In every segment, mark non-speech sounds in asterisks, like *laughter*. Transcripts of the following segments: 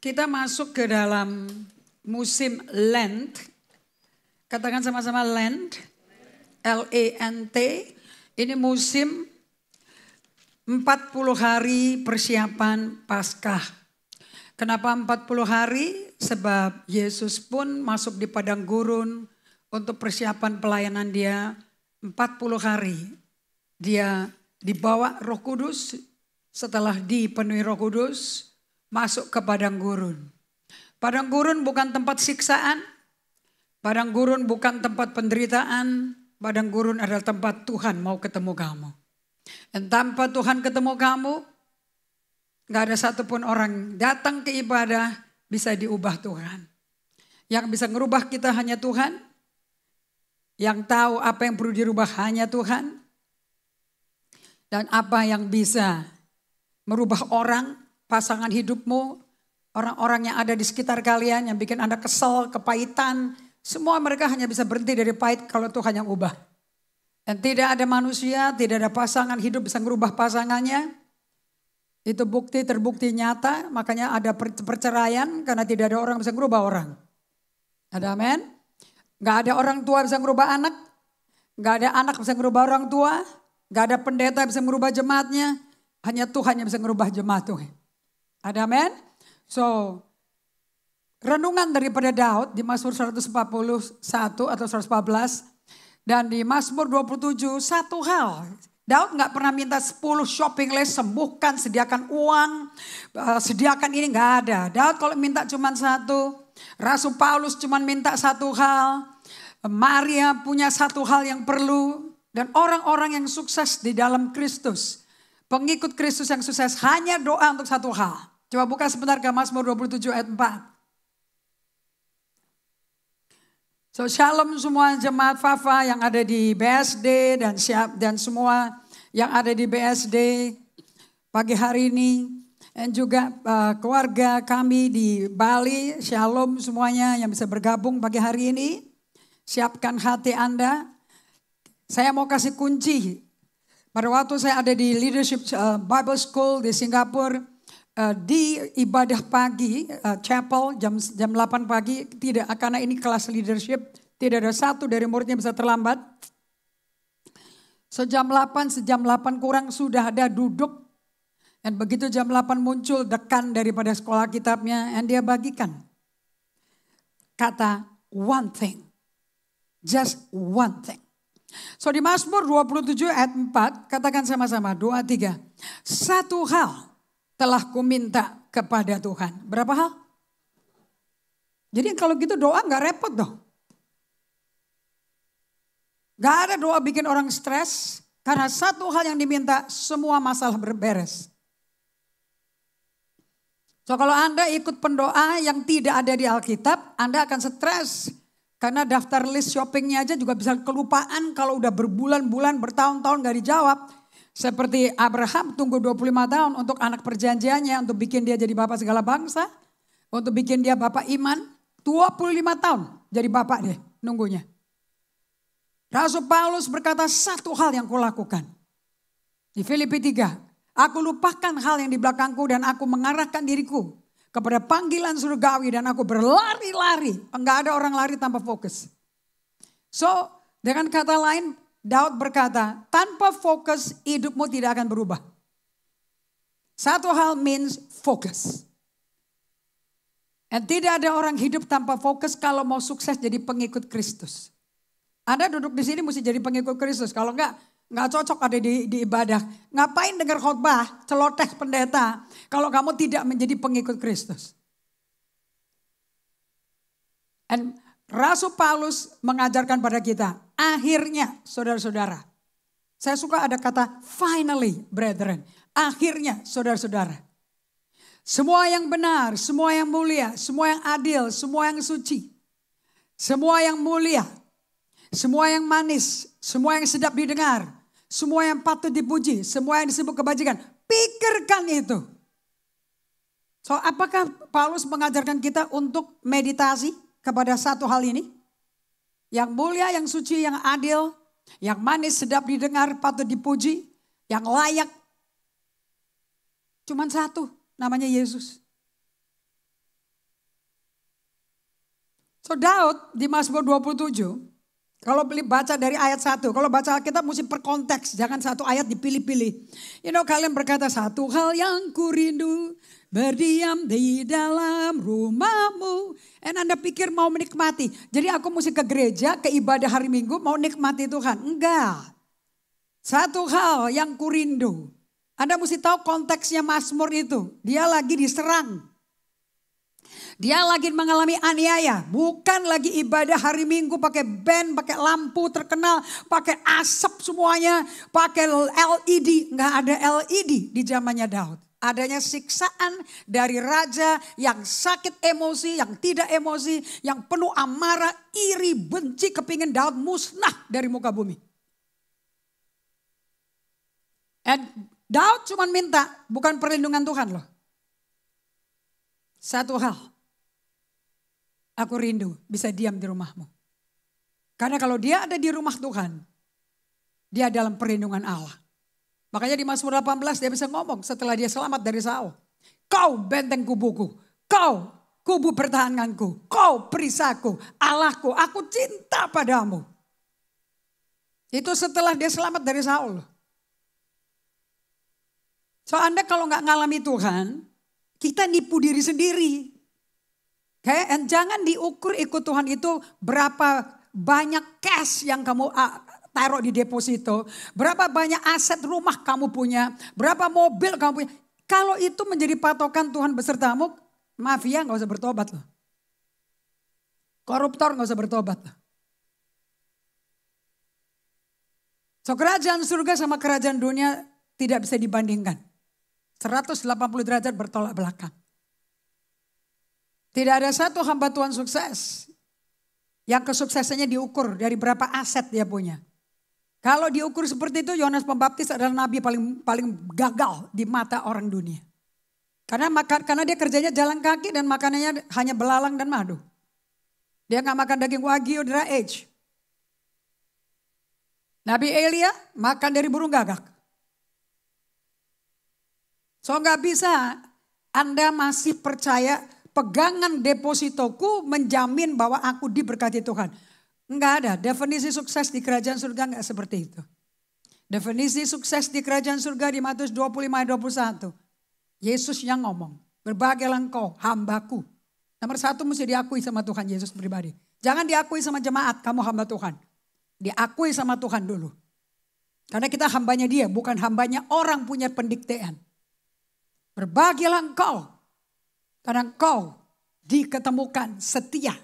Kita masuk ke dalam musim Lent. Katakan sama-sama Lent. l a e n t Ini musim 40 hari persiapan Paskah. Kenapa 40 hari? Sebab Yesus pun masuk di padang gurun untuk persiapan pelayanan dia 40 hari. Dia dibawa Roh Kudus setelah dipenuhi Roh Kudus masuk ke padang gurun. Padang gurun bukan tempat siksaan, padang gurun bukan tempat penderitaan, padang gurun adalah tempat Tuhan mau ketemu kamu. Dan tanpa Tuhan ketemu kamu, nggak ada satupun orang datang ke ibadah bisa diubah Tuhan. Yang bisa merubah kita hanya Tuhan. Yang tahu apa yang perlu dirubah hanya Tuhan. Dan apa yang bisa merubah orang pasangan hidupmu, orang-orang yang ada di sekitar kalian yang bikin Anda kesel, kepahitan. Semua mereka hanya bisa berhenti dari pahit kalau Tuhan yang ubah. Dan tidak ada manusia, tidak ada pasangan hidup bisa merubah pasangannya. Itu bukti terbukti nyata, makanya ada perceraian karena tidak ada orang bisa merubah orang. Ada amin? Gak ada orang tua bisa merubah anak, gak ada anak bisa merubah orang tua, gak ada pendeta bisa merubah jemaatnya, hanya Tuhan yang bisa merubah jemaat Tuhan. Ada men, So, renungan daripada Daud di Mazmur 141 atau 114 dan di Mazmur 27 satu hal Daud nggak pernah minta 10 shopping list, sembuhkan, sediakan uang, eh, sediakan ini nggak ada. Daud kalau minta cuma satu, Rasul Paulus cuma minta satu hal, Maria punya satu hal yang perlu, dan orang-orang yang sukses di dalam Kristus, pengikut Kristus yang sukses hanya doa untuk satu hal. Coba buka sebentar ke Mazmur 27 ayat 4. So shalom semua jemaat Fafa yang ada di BSD dan siap dan semua yang ada di BSD pagi hari ini dan juga uh, keluarga kami di Bali. Shalom semuanya yang bisa bergabung pagi hari ini. Siapkan hati Anda. Saya mau kasih kunci. Pada waktu saya ada di Leadership uh, Bible School di Singapura, Eh, di ibadah pagi uh, chapel jam jam 8 pagi tidak karena ini kelas leadership tidak ada satu dari muridnya bisa terlambat. Sejam 8 sejam 8 kurang sudah ada duduk dan begitu jam 8 muncul dekan daripada sekolah kitabnya dan dia bagikan kata one thing. Just one thing. So di Mazmur 27 ayat 4 katakan sama-sama 2 3. Satu hal telah kuminta kepada Tuhan. Berapa hal? Jadi kalau gitu doa nggak repot dong. Gak ada doa bikin orang stres karena satu hal yang diminta semua masalah berberes. So kalau Anda ikut pendoa yang tidak ada di Alkitab, Anda akan stres. Karena daftar list shoppingnya aja juga bisa kelupaan kalau udah berbulan-bulan, bertahun-tahun gak dijawab. Seperti Abraham tunggu 25 tahun untuk anak perjanjiannya, untuk bikin dia jadi bapak segala bangsa, untuk bikin dia bapak iman, 25 tahun jadi bapak deh nunggunya. Rasul Paulus berkata satu hal yang kulakukan. Di Filipi 3, aku lupakan hal yang di belakangku dan aku mengarahkan diriku kepada panggilan surgawi dan aku berlari-lari. Enggak ada orang lari tanpa fokus. So, dengan kata lain, Daud berkata, tanpa fokus hidupmu tidak akan berubah. Satu hal means fokus. Dan tidak ada orang hidup tanpa fokus kalau mau sukses jadi pengikut Kristus. Anda duduk di sini mesti jadi pengikut Kristus. Kalau enggak, nggak cocok ada di, di ibadah. Ngapain dengar khotbah, celoteh pendeta kalau kamu tidak menjadi pengikut Kristus? And Rasul Paulus mengajarkan pada kita, Akhirnya, saudara-saudara. Saya suka ada kata finally, brethren. Akhirnya, saudara-saudara. Semua yang benar, semua yang mulia, semua yang adil, semua yang suci. Semua yang mulia, semua yang manis, semua yang sedap didengar. Semua yang patut dipuji, semua yang disebut kebajikan. Pikirkan itu. So, apakah Paulus mengajarkan kita untuk meditasi kepada satu hal ini? yang mulia, yang suci, yang adil, yang manis, sedap didengar, patut dipuji, yang layak. Cuman satu, namanya Yesus. So Daud di Mazmur 27, kalau beli baca dari ayat 1, kalau baca kita mesti per konteks, jangan satu ayat dipilih-pilih. You know kalian berkata satu hal yang kurindu, berdiam di dalam rumahmu. Dan Anda pikir mau menikmati. Jadi aku mesti ke gereja, ke ibadah hari minggu, mau nikmati Tuhan. Enggak. Satu hal yang kurindu. Anda mesti tahu konteksnya Mazmur itu. Dia lagi diserang. Dia lagi mengalami aniaya, bukan lagi ibadah hari Minggu pakai band, pakai lampu terkenal, pakai asap semuanya, pakai LED, Enggak ada LED di zamannya Daud. Adanya siksaan dari raja yang sakit emosi, yang tidak emosi, yang penuh amarah, iri, benci, kepingin Daud musnah dari muka bumi. And Daud cuma minta, bukan perlindungan Tuhan loh. Satu hal, aku rindu bisa diam di rumahmu. Karena kalau dia ada di rumah Tuhan, dia dalam perlindungan Allah. Makanya di Mazmur 18 dia bisa ngomong setelah dia selamat dari Saul. Kau benteng kubuku, kau kubu pertahananku, kau perisaku, Allahku, aku cinta padamu. Itu setelah dia selamat dari Saul. So Anda kalau nggak ngalami Tuhan, kita nipu diri sendiri. Okay? jangan diukur ikut Tuhan itu berapa banyak cash yang kamu taruh di deposito, berapa banyak aset rumah kamu punya, berapa mobil kamu punya. Kalau itu menjadi patokan Tuhan besertamu, mafia ya, nggak usah bertobat loh. Koruptor nggak usah bertobat loh. So kerajaan surga sama kerajaan dunia tidak bisa dibandingkan. 180 derajat bertolak belakang. Tidak ada satu hamba Tuhan sukses yang kesuksesannya diukur dari berapa aset dia punya. Kalau diukur seperti itu Yohanes Pembaptis adalah nabi paling paling gagal di mata orang dunia. Karena makan karena dia kerjanya jalan kaki dan makanannya hanya belalang dan madu. Dia nggak makan daging wagyu dari age. Nabi Elia makan dari burung gagak. So nggak bisa Anda masih percaya pegangan depositoku menjamin bahwa aku diberkati Tuhan. Enggak ada. Definisi sukses di kerajaan surga enggak seperti itu. Definisi sukses di kerajaan surga di Matius 25 ayat 21. Yesus yang ngomong, berbahagialah engkau hambaku. Nomor satu mesti diakui sama Tuhan Yesus pribadi. Jangan diakui sama jemaat kamu hamba Tuhan. Diakui sama Tuhan dulu. Karena kita hambanya dia, bukan hambanya orang punya pendiktean. Berbahagialah engkau. Karena engkau diketemukan setia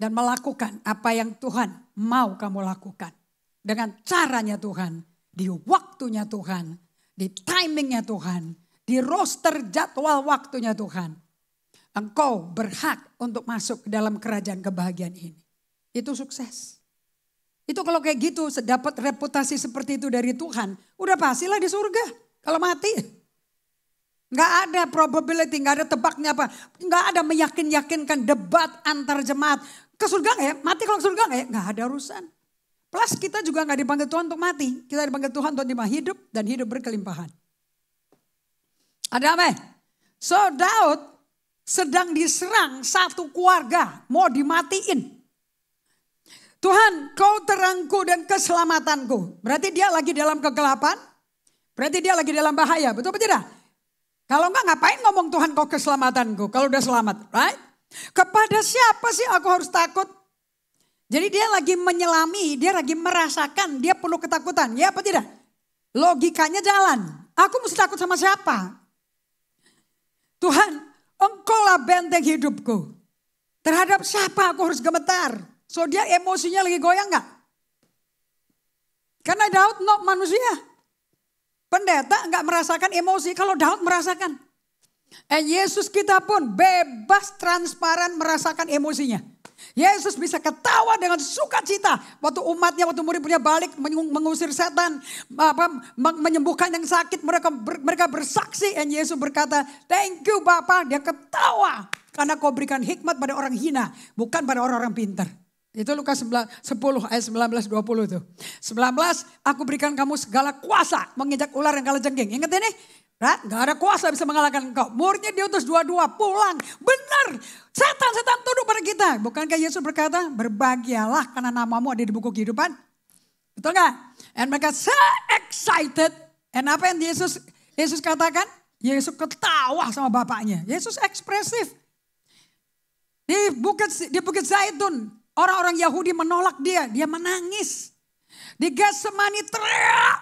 dan melakukan apa yang Tuhan mau kamu lakukan. Dengan caranya Tuhan, di waktunya Tuhan, di timingnya Tuhan, di roster jadwal waktunya Tuhan. Engkau berhak untuk masuk ke dalam kerajaan kebahagiaan ini. Itu sukses. Itu kalau kayak gitu, sedapat reputasi seperti itu dari Tuhan, udah pastilah di surga kalau mati. Nggak ada probability, nggak ada tebaknya apa. Nggak ada meyakin-yakinkan debat antar jemaat. Ke surga gak ya? Mati kalau ke surga gak ya? Nggak ada urusan. Plus kita juga nggak dipanggil Tuhan untuk mati. Kita dipanggil Tuhan untuk dimah hidup dan hidup berkelimpahan. Ada apa? ya? So Daud sedang diserang satu keluarga. Mau dimatiin. Tuhan kau terangku dan keselamatanku. Berarti dia lagi dalam kegelapan. Berarti dia lagi dalam bahaya. Betul apa tidak? Kalau enggak ngapain ngomong Tuhan kau keselamatanku kalau udah selamat, right? Kepada siapa sih aku harus takut? Jadi dia lagi menyelami, dia lagi merasakan, dia perlu ketakutan. Ya apa tidak? Logikanya jalan. Aku mesti takut sama siapa? Tuhan, engkau lah benteng hidupku. Terhadap siapa aku harus gemetar? So dia emosinya lagi goyang nggak? Karena Daud not manusia. Pendeta nggak merasakan emosi kalau Daud merasakan. Eh Yesus kita pun bebas transparan merasakan emosinya. Yesus bisa ketawa dengan sukacita waktu umatnya waktu murid punya balik mengusir setan, apa menyembuhkan yang sakit, mereka mereka bersaksi dan Yesus berkata, "Thank you Bapak. Dia ketawa karena kau berikan hikmat pada orang hina, bukan pada orang-orang pintar. Itu Lukas 10 ayat 19 20 itu. 19 aku berikan kamu segala kuasa menginjak ular yang kalah jengking. Ingat ini? Right? Gak ada kuasa bisa mengalahkan engkau. Muridnya diutus dua-dua pulang. Benar. Setan-setan tunduk pada kita. Bukankah Yesus berkata berbahagialah karena namamu ada di buku kehidupan. Betul gak? And mereka so excited. And apa yang Yesus Yesus katakan? Yesus ketawa sama bapaknya. Yesus ekspresif. Di bukit di bukit Zaitun, Orang-orang Yahudi menolak dia, dia menangis. Di Getsemani teriak,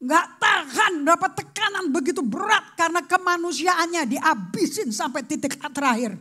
nggak tahan dapat tekanan begitu berat karena kemanusiaannya dihabisin sampai titik terakhir.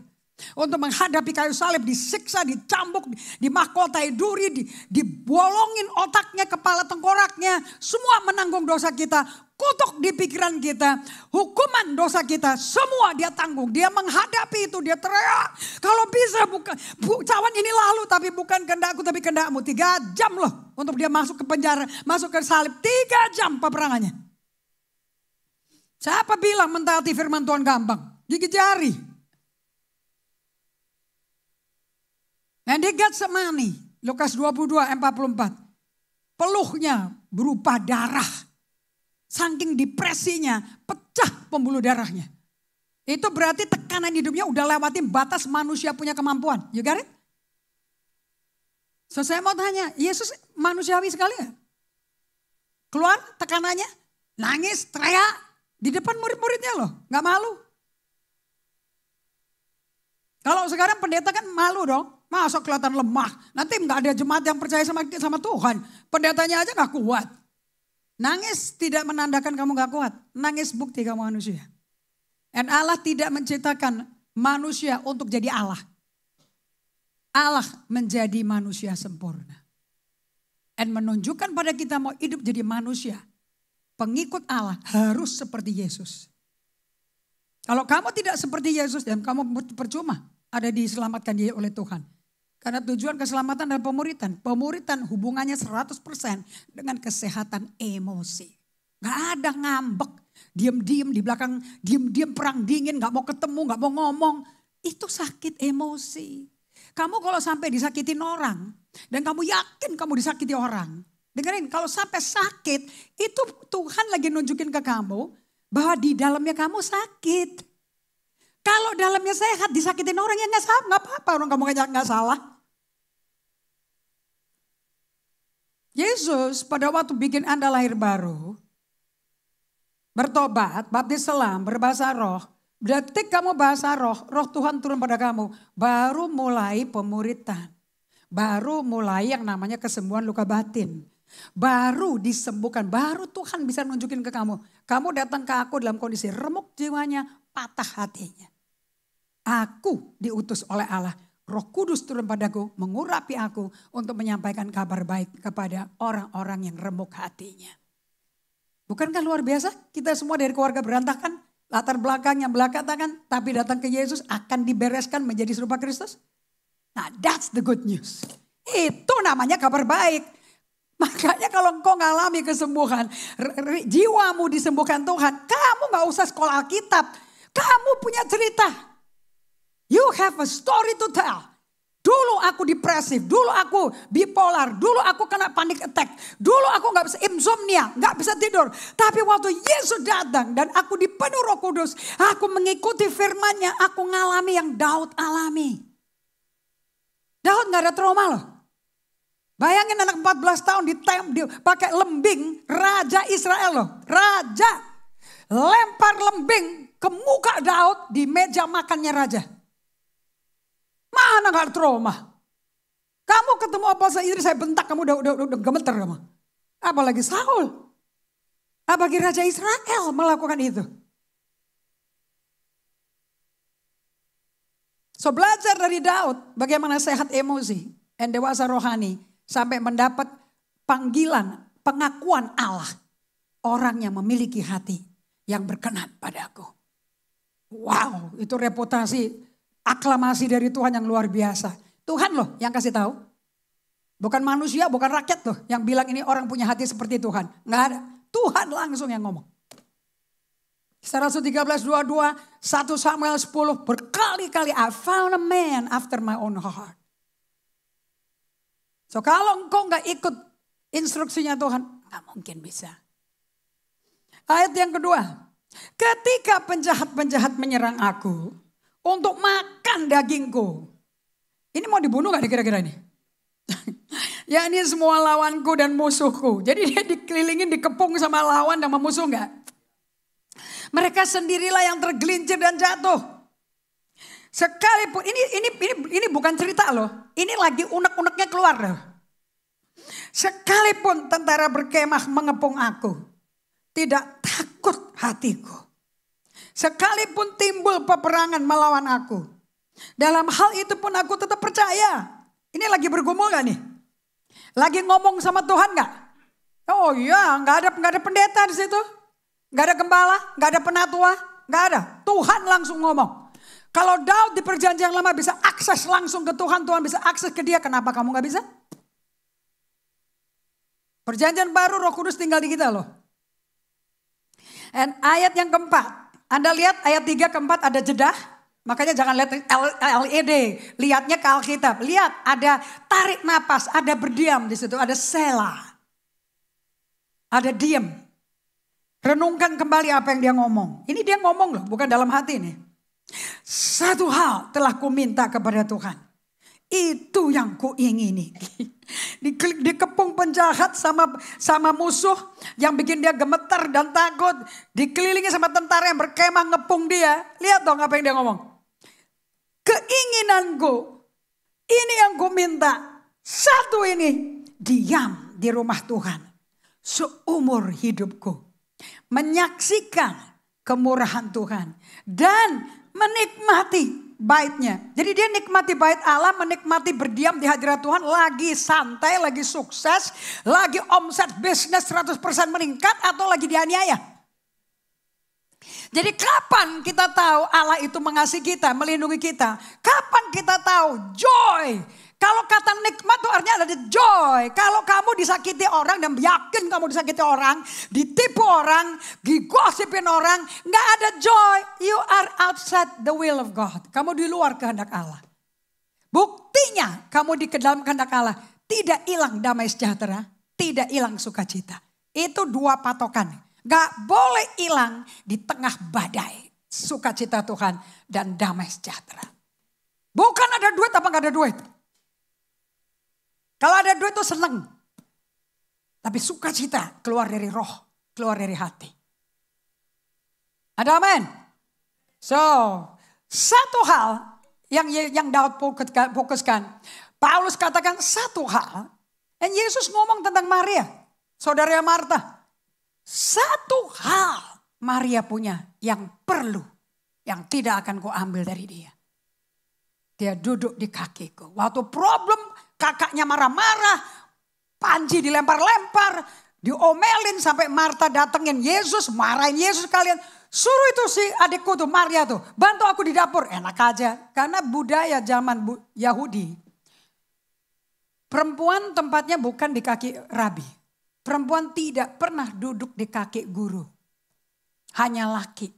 Untuk menghadapi kayu salib, disiksa, dicambuk, dimahkotai duri, dibolongin otaknya, kepala tengkoraknya. Semua menanggung dosa kita terkutuk di pikiran kita. Hukuman dosa kita semua dia tanggung. Dia menghadapi itu, dia teriak. Kalau bisa bukan bu, cawan ini lalu tapi bukan kendakku tapi kendakmu. Tiga jam loh untuk dia masuk ke penjara, masuk ke salib. Tiga jam peperangannya. Siapa bilang mentaati firman Tuhan gampang? Gigit jari. And they got some money. Lukas 22, 44. Peluhnya berupa darah. Saking depresinya, pecah pembuluh darahnya. Itu berarti tekanan hidupnya udah lewatin batas manusia punya kemampuan. You got it? So saya mau tanya, Yesus manusiawi sekali ya? Keluar tekanannya, nangis, teriak, di depan murid-muridnya loh, nggak malu. Kalau sekarang pendeta kan malu dong, masuk kelihatan lemah. Nanti nggak ada jemaat yang percaya sama sama Tuhan. Pendetanya aja nggak kuat. Nangis tidak menandakan kamu gak kuat. Nangis bukti kamu manusia. Dan Allah tidak menciptakan manusia untuk jadi Allah. Allah menjadi manusia sempurna. Dan menunjukkan pada kita mau hidup jadi manusia. Pengikut Allah harus seperti Yesus. Kalau kamu tidak seperti Yesus dan kamu percuma ada diselamatkan dia oleh Tuhan. Karena tujuan keselamatan dan pemuritan. Pemuritan hubungannya 100% dengan kesehatan emosi. Gak ada ngambek. Diem-diem di belakang, diem-diem perang dingin, gak mau ketemu, gak mau ngomong. Itu sakit emosi. Kamu kalau sampai disakitin orang, dan kamu yakin kamu disakiti orang. Dengerin, kalau sampai sakit, itu Tuhan lagi nunjukin ke kamu, bahwa di dalamnya kamu sakit. Kalau dalamnya sehat disakitin orang ya nggak sama nggak apa-apa orang kamu nggak salah. Yesus pada waktu bikin Anda lahir baru, bertobat, baptis selam, berbahasa roh, detik kamu bahasa roh, roh Tuhan turun pada kamu, baru mulai pemuritan. Baru mulai yang namanya kesembuhan luka batin. Baru disembuhkan, baru Tuhan bisa nunjukin ke kamu. Kamu datang ke aku dalam kondisi remuk jiwanya, patah hatinya. Aku diutus oleh Allah Roh Kudus turun padaku, mengurapi aku untuk menyampaikan kabar baik kepada orang-orang yang remuk hatinya. Bukankah luar biasa? Kita semua dari keluarga berantakan, latar belakang yang belakangan, tapi datang ke Yesus akan dibereskan menjadi serupa Kristus. Nah, that's the good news. Itu namanya kabar baik. Makanya kalau engkau ngalami kesembuhan, jiwamu disembuhkan Tuhan, kamu gak usah sekolah Alkitab. Kamu punya cerita, You have a story to tell. Dulu aku depresif, dulu aku bipolar, dulu aku kena panic attack, dulu aku nggak bisa insomnia, nggak bisa tidur. Tapi waktu Yesus datang dan aku dipenuhi Roh Kudus, aku mengikuti firman-Nya, aku ngalami yang Daud alami. Daud nggak ada trauma loh. Bayangin anak 14 tahun ditem, pakai lembing raja Israel loh, raja lempar lembing ke muka Daud di meja makannya raja. Mana gak trauma? Kamu ketemu apa saya saya bentak kamu udah, udah, udah gemeter kamu. Apalagi Saul. Apalagi Raja Israel melakukan itu. So belajar dari Daud bagaimana sehat emosi dan dewasa rohani sampai mendapat panggilan, pengakuan Allah. Orang yang memiliki hati yang berkenan padaku. Wow, itu reputasi aklamasi dari Tuhan yang luar biasa. Tuhan loh yang kasih tahu. Bukan manusia, bukan rakyat loh yang bilang ini orang punya hati seperti Tuhan. Enggak ada. Tuhan langsung yang ngomong. dua 22, 1 Samuel 10 berkali-kali I found a man after my own heart. So kalau engkau nggak ikut instruksinya Tuhan, nggak mungkin bisa. Ayat yang kedua, ketika penjahat-penjahat menyerang aku, untuk makan dagingku. Ini mau dibunuh gak kira-kira ini? *laughs* ya ini semua lawanku dan musuhku. Jadi dia dikelilingin, dikepung sama lawan dan musuh gak? Mereka sendirilah yang tergelincir dan jatuh. Sekalipun ini ini ini ini bukan cerita loh. Ini lagi unek-uneknya keluar loh. Sekalipun tentara berkemah mengepung aku, tidak takut hatiku. Sekalipun timbul peperangan melawan aku. Dalam hal itu pun aku tetap percaya. Ini lagi bergumul gak nih? Lagi ngomong sama Tuhan gak? Oh iya, nggak ada nggak ada pendeta di situ, nggak ada gembala, nggak ada penatua, nggak ada. Tuhan langsung ngomong. Kalau Daud di perjanjian lama bisa akses langsung ke Tuhan, Tuhan bisa akses ke dia, kenapa kamu nggak bisa? Perjanjian baru Roh Kudus tinggal di kita loh. Dan ayat yang keempat, anda lihat ayat 3 ke 4 ada jedah. Makanya jangan lihat LED, lihatnya ke Alkitab. Lihat ada tarik nafas ada berdiam di situ, ada sela. Ada diam. Renungkan kembali apa yang dia ngomong. Ini dia ngomong loh, bukan dalam hati nih. Satu hal telah ku minta kepada Tuhan. Itu yang kuingini. *laughs* Di, dikepung penjahat sama sama musuh yang bikin dia gemeter dan takut. Dikelilingi sama tentara yang berkemah ngepung dia. Lihat dong apa yang dia ngomong. Keinginanku, ini yang ku minta. Satu ini, diam di rumah Tuhan seumur hidupku. Menyaksikan kemurahan Tuhan dan menikmati baitnya. Jadi dia nikmati bait Allah, menikmati berdiam di hadirat Tuhan, lagi santai, lagi sukses, lagi omset bisnis 100% meningkat atau lagi dianiaya. Jadi kapan kita tahu Allah itu mengasihi kita, melindungi kita? Kapan kita tahu joy kalau kata nikmat itu artinya ada joy. Kalau kamu disakiti orang dan yakin kamu disakiti orang, ditipu orang, digosipin orang, nggak ada joy. You are outside the will of God. Kamu di luar kehendak Allah. Buktinya kamu di dalam kehendak Allah tidak hilang damai sejahtera, tidak hilang sukacita. Itu dua patokan. Gak boleh hilang di tengah badai. Sukacita Tuhan dan damai sejahtera. Bukan ada duit apa gak ada duit. Kalau ada duit tuh seneng. Tapi sukacita keluar dari roh, keluar dari hati. Ada amin? So, satu hal yang yang Daud fokuskan. Paulus katakan satu hal. Dan Yesus ngomong tentang Maria, saudara Marta. Satu hal Maria punya yang perlu, yang tidak akan ku ambil dari dia. Dia duduk di kakiku. Waktu problem kakaknya marah-marah, Panji dilempar-lempar, diomelin sampai Marta datengin Yesus, marahin Yesus kalian. Suruh itu si adikku tuh Maria tuh, bantu aku di dapur. Enak aja, karena budaya zaman Yahudi. Perempuan tempatnya bukan di kaki rabi. Perempuan tidak pernah duduk di kaki guru. Hanya laki.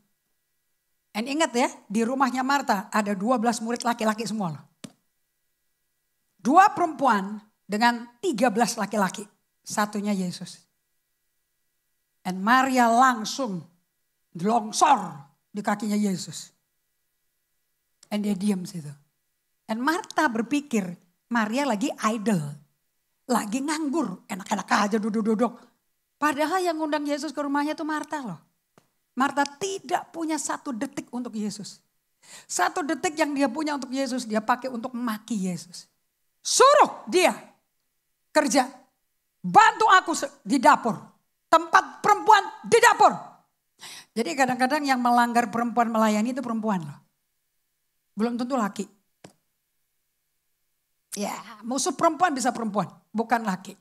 Dan ingat ya, di rumahnya Marta ada 12 murid laki-laki semua loh dua perempuan dengan tiga belas laki-laki. Satunya Yesus. Dan Maria langsung longsor di kakinya Yesus. Dan dia diam situ. Dan Marta berpikir Maria lagi idol. Lagi nganggur. Enak-enak aja duduk-duduk. Padahal yang ngundang Yesus ke rumahnya itu Marta loh. Marta tidak punya satu detik untuk Yesus. Satu detik yang dia punya untuk Yesus, dia pakai untuk maki Yesus. Suruh dia kerja. Bantu aku di dapur. Tempat perempuan di dapur. Jadi kadang-kadang yang melanggar perempuan melayani itu perempuan loh. Belum tentu laki. Ya, musuh perempuan bisa perempuan, bukan laki.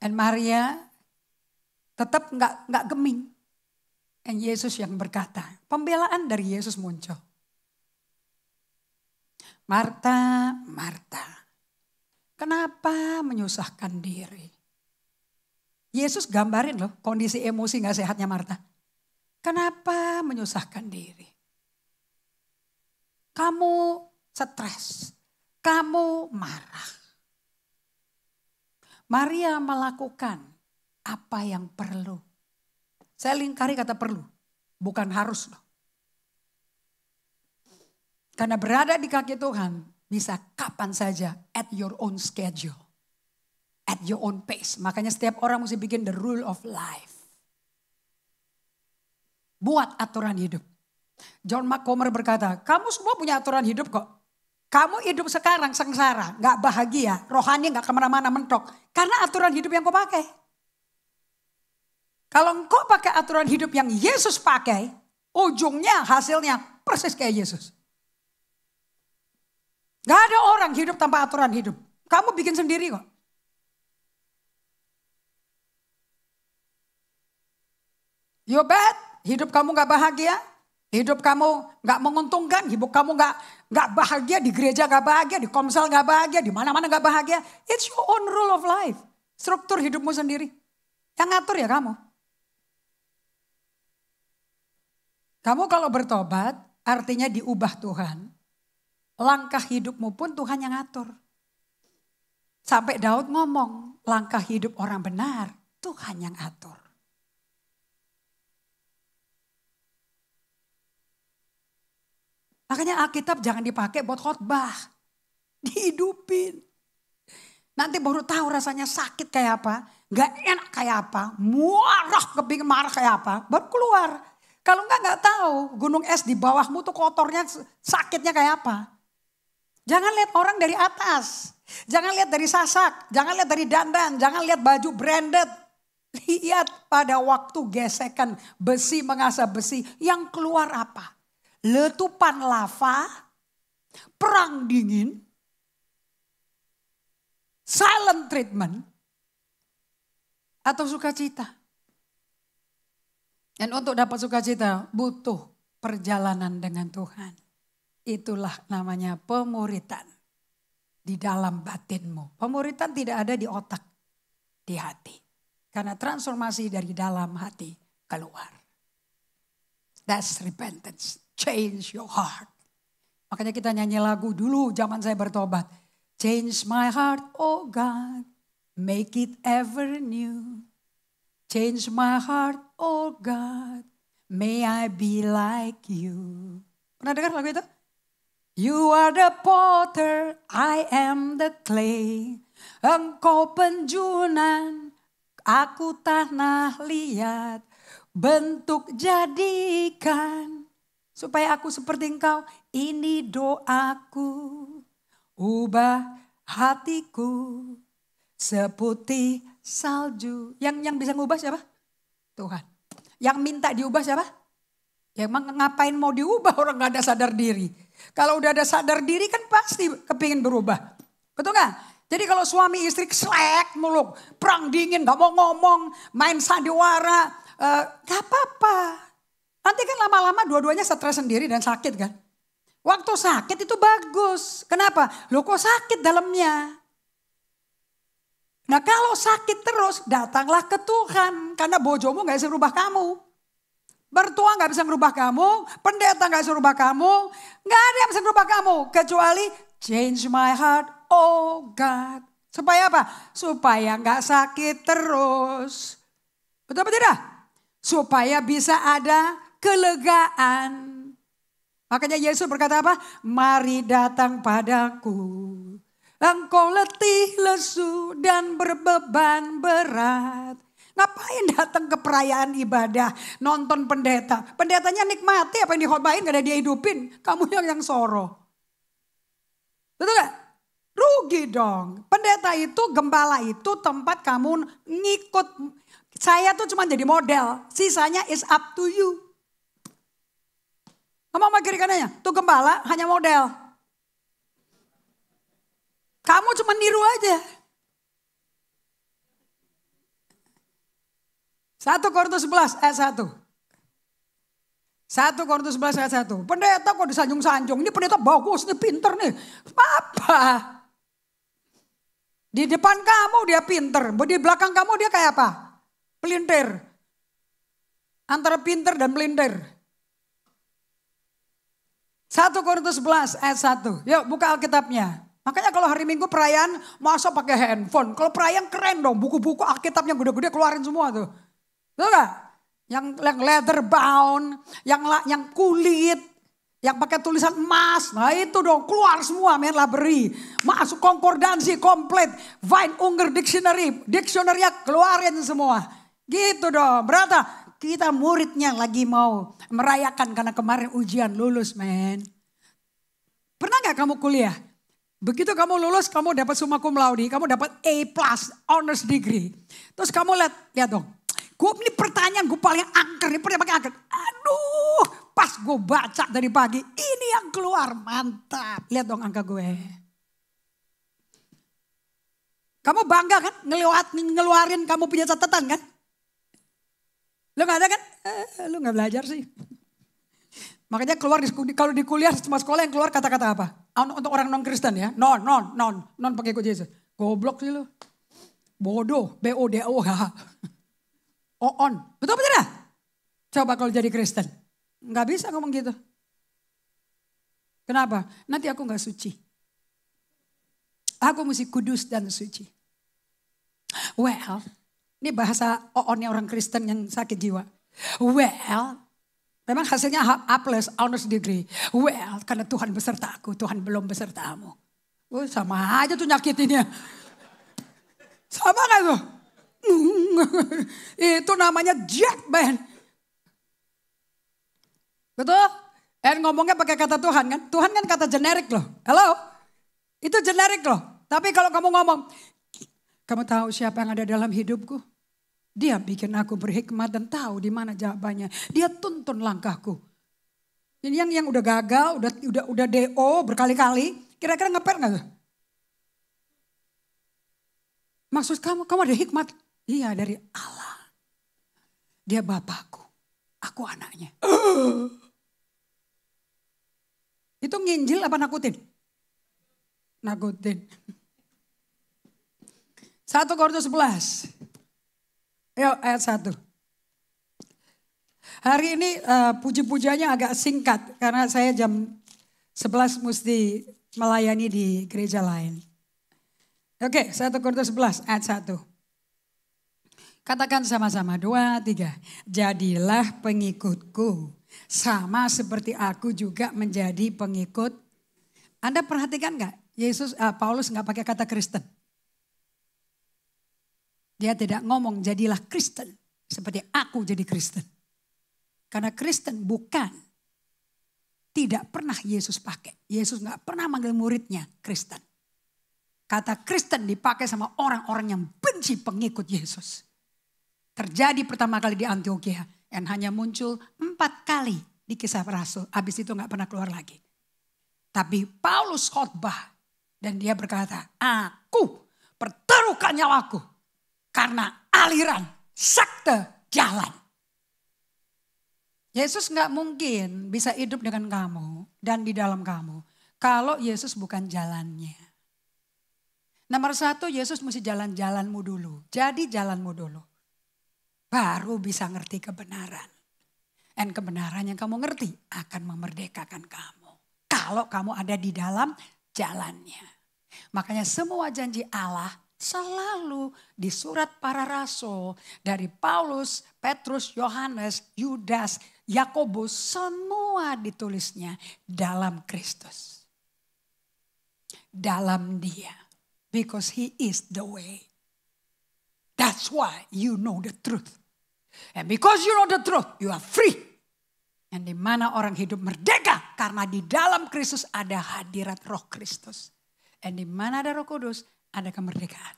Dan Maria tetap nggak nggak geming. Dan Yesus yang berkata, pembelaan dari Yesus muncul. Marta, Marta, kenapa menyusahkan diri? Yesus gambarin loh kondisi emosi gak sehatnya Marta. Kenapa menyusahkan diri? Kamu stres, kamu marah. Maria melakukan apa yang perlu. Saya lingkari kata perlu, bukan harus loh. Karena berada di kaki Tuhan bisa kapan saja at your own schedule. At your own pace. Makanya setiap orang mesti bikin the rule of life. Buat aturan hidup. John McComer berkata, kamu semua punya aturan hidup kok. Kamu hidup sekarang sengsara, gak bahagia, rohani gak kemana-mana mentok. Karena aturan hidup yang kau pakai. Kalau engkau pakai aturan hidup yang Yesus pakai, ujungnya hasilnya persis kayak Yesus. Gak ada orang hidup tanpa aturan hidup. Kamu bikin sendiri kok. You bet, hidup kamu gak bahagia, hidup kamu gak menguntungkan, hidup kamu gak, gak bahagia, di gereja gak bahagia, di komsel gak bahagia, di mana-mana gak bahagia. It's your own rule of life. Struktur hidupmu sendiri. Yang ngatur ya kamu. Kamu kalau bertobat, artinya diubah Tuhan Langkah hidupmu pun Tuhan yang atur. Sampai Daud ngomong, langkah hidup orang benar Tuhan yang atur. Makanya Alkitab jangan dipakai buat khotbah. *laughs* Dihidupin. Nanti baru tahu rasanya sakit kayak apa. Gak enak kayak apa. Muarah kepingin marah kayak apa. Baru keluar. Kalau enggak nggak tahu gunung es di bawahmu tuh kotornya sakitnya kayak apa. Jangan lihat orang dari atas. Jangan lihat dari sasak, jangan lihat dari dandan, jangan lihat baju branded. Lihat pada waktu gesekan besi mengasah besi yang keluar apa? Letupan lava, perang dingin, silent treatment, atau sukacita. Dan untuk dapat sukacita butuh perjalanan dengan Tuhan. Itulah namanya pemuritan di dalam batinmu. Pemuritan tidak ada di otak, di hati. Karena transformasi dari dalam hati keluar. That's repentance. Change your heart. Makanya kita nyanyi lagu dulu zaman saya bertobat. Change my heart, oh God. Make it ever new. Change my heart, oh God. May I be like you. Pernah dengar lagu itu? You are the potter, I am the clay. Engkau penjunan, aku tanah liat. Bentuk jadikan, supaya aku seperti engkau. Ini doaku, ubah hatiku seputih salju. Yang yang bisa ngubah siapa? Tuhan. Yang minta diubah siapa? Ya emang ngapain mau diubah orang gak ada sadar diri. Kalau udah ada sadar diri kan pasti kepingin berubah. Betul gak? Jadi kalau suami istri selek muluk, perang dingin, gak mau ngomong, main sandiwara, uh, eh, gak apa-apa. Nanti kan lama-lama dua-duanya stres sendiri dan sakit kan. Waktu sakit itu bagus. Kenapa? Lu kok sakit dalamnya? Nah kalau sakit terus datanglah ke Tuhan. Karena bojomu gak bisa berubah kamu. Bertua nggak bisa merubah kamu, pendeta nggak bisa merubah kamu, nggak ada yang bisa merubah kamu kecuali change my heart, oh God. Supaya apa? Supaya nggak sakit terus. Betul apa tidak? Supaya bisa ada kelegaan. Makanya Yesus berkata apa? Mari datang padaku. Engkau letih, lesu, dan berbeban berat Ngapain datang ke perayaan ibadah, nonton pendeta. Pendetanya nikmati apa yang dihotbahin gak ada dia hidupin. Kamu yang yang soro. Betul gak? Rugi dong. Pendeta itu, gembala itu tempat kamu ngikut. Saya tuh cuma jadi model. Sisanya is up to you. Ngomong sama kiri kanannya, tuh gembala hanya model. Kamu cuma niru aja. 1 Korintus 11 ayat 1. 1 Korintus 11 ayat 1. Pendeta kok disanjung-sanjung. Ini pendeta bagus, ini pinter nih. Apa? Di depan kamu dia pinter. Di belakang kamu dia kayak apa? Pelintir. Antara pinter dan pelintir. 1 Korintus 11 ayat 1. Yuk buka Alkitabnya. Makanya kalau hari Minggu perayaan masa pakai handphone. Kalau perayaan keren dong, buku-buku Alkitabnya gede-gede keluarin semua tuh. Betul gak? Yang, yang leather bound, yang yang kulit, yang pakai tulisan emas. Nah itu dong keluar semua men laberi. Masuk konkordansi komplit. Vine Unger Dictionary. dictionary keluarin semua. Gitu dong. Berata kita muridnya lagi mau merayakan karena kemarin ujian lulus men. Pernah gak kamu kuliah? Begitu kamu lulus, kamu dapat summa cum laude, kamu dapat A plus honors degree. Terus kamu lihat, lihat dong, Gue ini pertanyaan gue paling angker, nih pertanyaan paling angker. Aduh, pas gue baca dari pagi, ini yang keluar, mantap. Lihat dong angka gue. Kamu bangga kan ngeluat, ngeluarin kamu punya catatan kan? Lu nggak ada kan? Eh, lu nggak belajar sih. Makanya keluar di, kalau di kuliah cuma sekolah yang keluar kata-kata apa? Untuk orang non Kristen ya, non, non, non, non pakai kode Yesus. Goblok sih lu. Bodoh, B O D O H. Oh, on. Betul betul lah. Coba kalau jadi Kristen. Nggak bisa ngomong gitu. Kenapa? Nanti aku nggak suci. Aku mesti kudus dan suci. Well, ini bahasa oonnya orang Kristen yang sakit jiwa. Well, memang hasilnya A plus honors degree. Well, karena Tuhan beserta aku, Tuhan belum besertamu. Oh, sama aja tuh nyakitinnya. Sama gak tuh? itu namanya jet band. Betul? Dan er ngomongnya pakai kata Tuhan kan. Tuhan kan kata generik loh. Halo? Itu generik loh. Tapi kalau kamu ngomong, kamu tahu siapa yang ada dalam hidupku? Dia bikin aku berhikmat dan tahu di mana jawabannya. Dia tuntun langkahku. Ini yang yang udah gagal, udah udah udah DO berkali-kali, kira-kira ngeper nggak? Maksud kamu, kamu ada hikmat Iya dari Allah. Dia bapakku, aku anaknya. *gasps* Itu nginjil apa nakutin? Nakutin. Satu Korintus 11. Yuk ayat satu. Hari ini uh, eh, puji pujanya agak singkat karena saya jam sebelas mesti melayani di gereja lain. Oke, satu Korintus 11 ayat satu. Katakan sama-sama, dua, tiga. Jadilah pengikutku, sama seperti aku juga menjadi pengikut. Anda perhatikan gak? Yesus, uh, Paulus gak pakai kata Kristen. Dia tidak ngomong jadilah Kristen seperti aku jadi Kristen. Karena Kristen bukan tidak pernah Yesus pakai. Yesus gak pernah manggil muridnya Kristen. Kata Kristen dipakai sama orang-orang yang benci pengikut Yesus terjadi pertama kali di Antioquia. Dan hanya muncul empat kali di kisah rasul. Habis itu gak pernah keluar lagi. Tapi Paulus khotbah dan dia berkata, aku pertaruhkan nyawaku karena aliran sekte jalan. Yesus nggak mungkin bisa hidup dengan kamu dan di dalam kamu kalau Yesus bukan jalannya. Nomor satu, Yesus mesti jalan-jalanmu dulu. Jadi jalanmu dulu baru bisa ngerti kebenaran. Dan kebenaran yang kamu ngerti akan memerdekakan kamu. Kalau kamu ada di dalam jalannya. Makanya semua janji Allah selalu di surat para rasul dari Paulus, Petrus, Yohanes, Yudas, Yakobus semua ditulisnya dalam Kristus. Dalam Dia because he is the way. That's why you know the truth. And because you know the truth, you are free. Yang dimana orang hidup merdeka karena di dalam Kristus ada hadirat roh Kristus. Dan dimana ada roh kudus, ada kemerdekaan.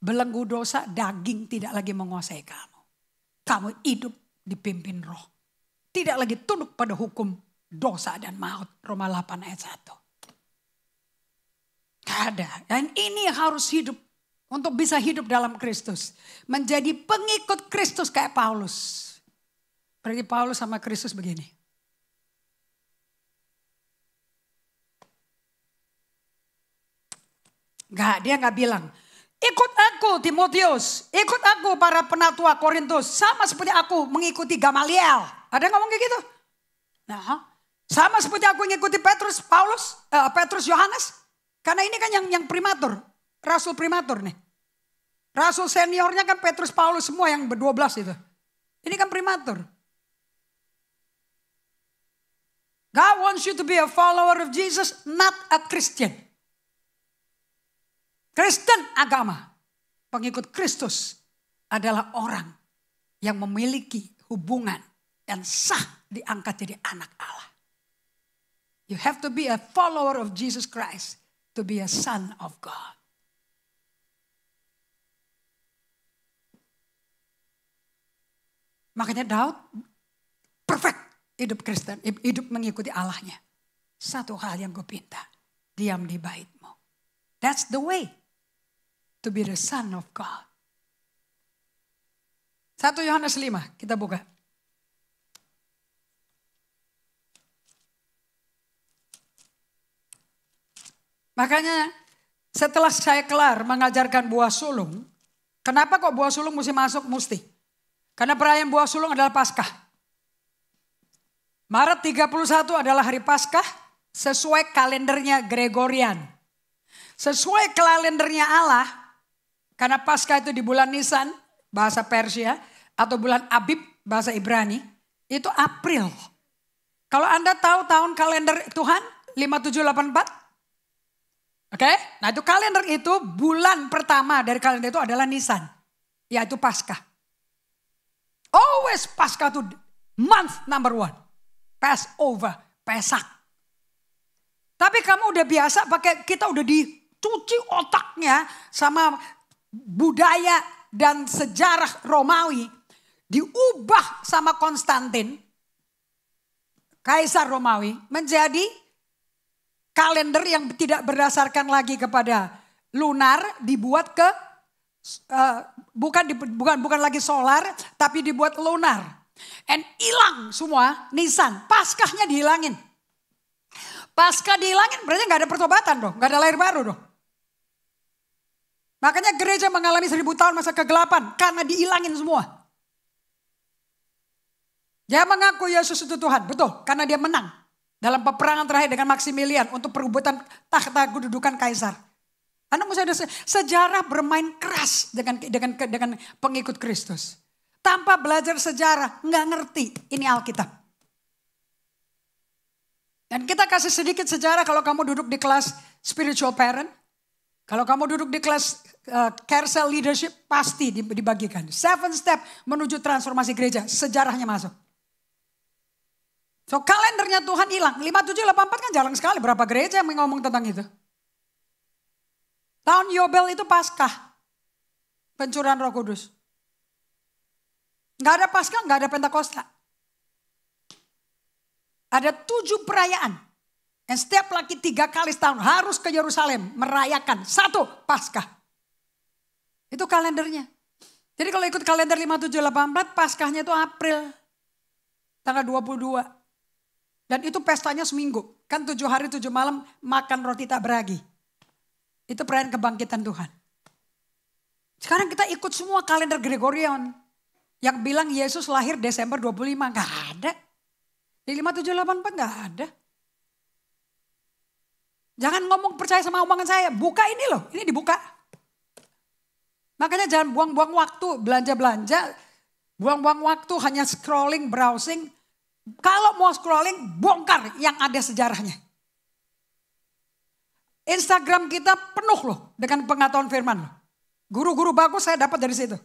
Belenggu dosa, daging tidak lagi menguasai kamu. Kamu hidup dipimpin roh. Tidak lagi tunduk pada hukum dosa dan maut. Roma 8 ayat 1. ada. Dan ini harus hidup untuk bisa hidup dalam Kristus. Menjadi pengikut Kristus kayak Paulus. Berarti Paulus sama Kristus begini. Enggak, dia enggak bilang. Ikut aku Timotius, ikut aku para penatua Korintus. Sama seperti aku mengikuti Gamaliel. Ada yang ngomong kayak gitu? Nah, sama seperti aku mengikuti Petrus, Paulus, uh, Petrus, Yohanes. Karena ini kan yang yang primatur, rasul primatur nih. Rasul seniornya kan Petrus Paulus semua yang berdua belas itu. Ini kan primatur. God wants you to be a follower of Jesus, not a Christian. Kristen agama, pengikut Kristus adalah orang yang memiliki hubungan dan sah diangkat jadi anak Allah. You have to be a follower of Jesus Christ to be a son of God. Makanya Daud perfect hidup Kristen, hidup mengikuti Allahnya. Satu hal yang gue pinta, diam di baitmu. That's the way to be the son of God. satu Yohanes 5, kita buka. Makanya setelah saya kelar mengajarkan buah sulung, kenapa kok buah sulung mesti masuk mesti karena perayaan buah sulung adalah Paskah. Maret 31 adalah hari Paskah sesuai kalendernya Gregorian. Sesuai kalendernya Allah, karena Paskah itu di bulan Nisan, bahasa Persia, atau bulan Abib, bahasa Ibrani, itu April. Kalau Anda tahu tahun kalender Tuhan, 5784, Oke, okay? nah itu kalender itu bulan pertama dari kalender itu adalah Nisan, yaitu Paskah. Always pasca itu month number one. Passover pesak. Tapi kamu udah biasa pakai, kita udah dicuci otaknya sama budaya dan sejarah Romawi. Diubah sama Konstantin, Kaisar Romawi, menjadi kalender yang tidak berdasarkan lagi kepada lunar dibuat ke uh, bukan di, bukan bukan lagi solar tapi dibuat lunar. And hilang semua nisan, paskahnya dihilangin. Pasca dihilangin berarti nggak ada pertobatan dong, nggak ada lahir baru dong. Makanya gereja mengalami seribu tahun masa kegelapan karena dihilangin semua. Dia mengaku Yesus itu Tuhan, betul, karena dia menang dalam peperangan terakhir dengan Maximilian untuk perubatan takhta kedudukan kaisar. Anda mesti ada sejarah bermain keras dengan dengan dengan pengikut Kristus. Tanpa belajar sejarah, nggak ngerti ini Alkitab. Dan kita kasih sedikit sejarah kalau kamu duduk di kelas spiritual parent, kalau kamu duduk di kelas uh, care cell leadership pasti dibagikan. Seven step menuju transformasi gereja, sejarahnya masuk. So kalendernya Tuhan hilang. 5784 kan jarang sekali berapa gereja yang ngomong tentang itu. Tahun Yobel itu Paskah. Pencurian roh kudus. Gak ada Paskah, gak ada Pentakosta. Ada tujuh perayaan. yang setiap laki tiga kali setahun harus ke Yerusalem merayakan. Satu, Paskah. Itu kalendernya. Jadi kalau ikut kalender 5784, Paskahnya itu April. Tanggal 22. Dan itu pestanya seminggu. Kan tujuh hari tujuh malam makan roti tak beragi. Itu perayaan kebangkitan Tuhan. Sekarang kita ikut semua kalender Gregorian. Yang bilang Yesus lahir Desember 25. Gak ada. Di 5784 gak ada. Jangan ngomong percaya sama omongan saya. Buka ini loh. Ini dibuka. Makanya jangan buang-buang waktu. Belanja-belanja. Buang-buang waktu hanya scrolling, browsing. Kalau mau scrolling, bongkar yang ada sejarahnya. Instagram kita penuh loh dengan pengetahuan firman. Guru-guru bagus saya dapat dari situ.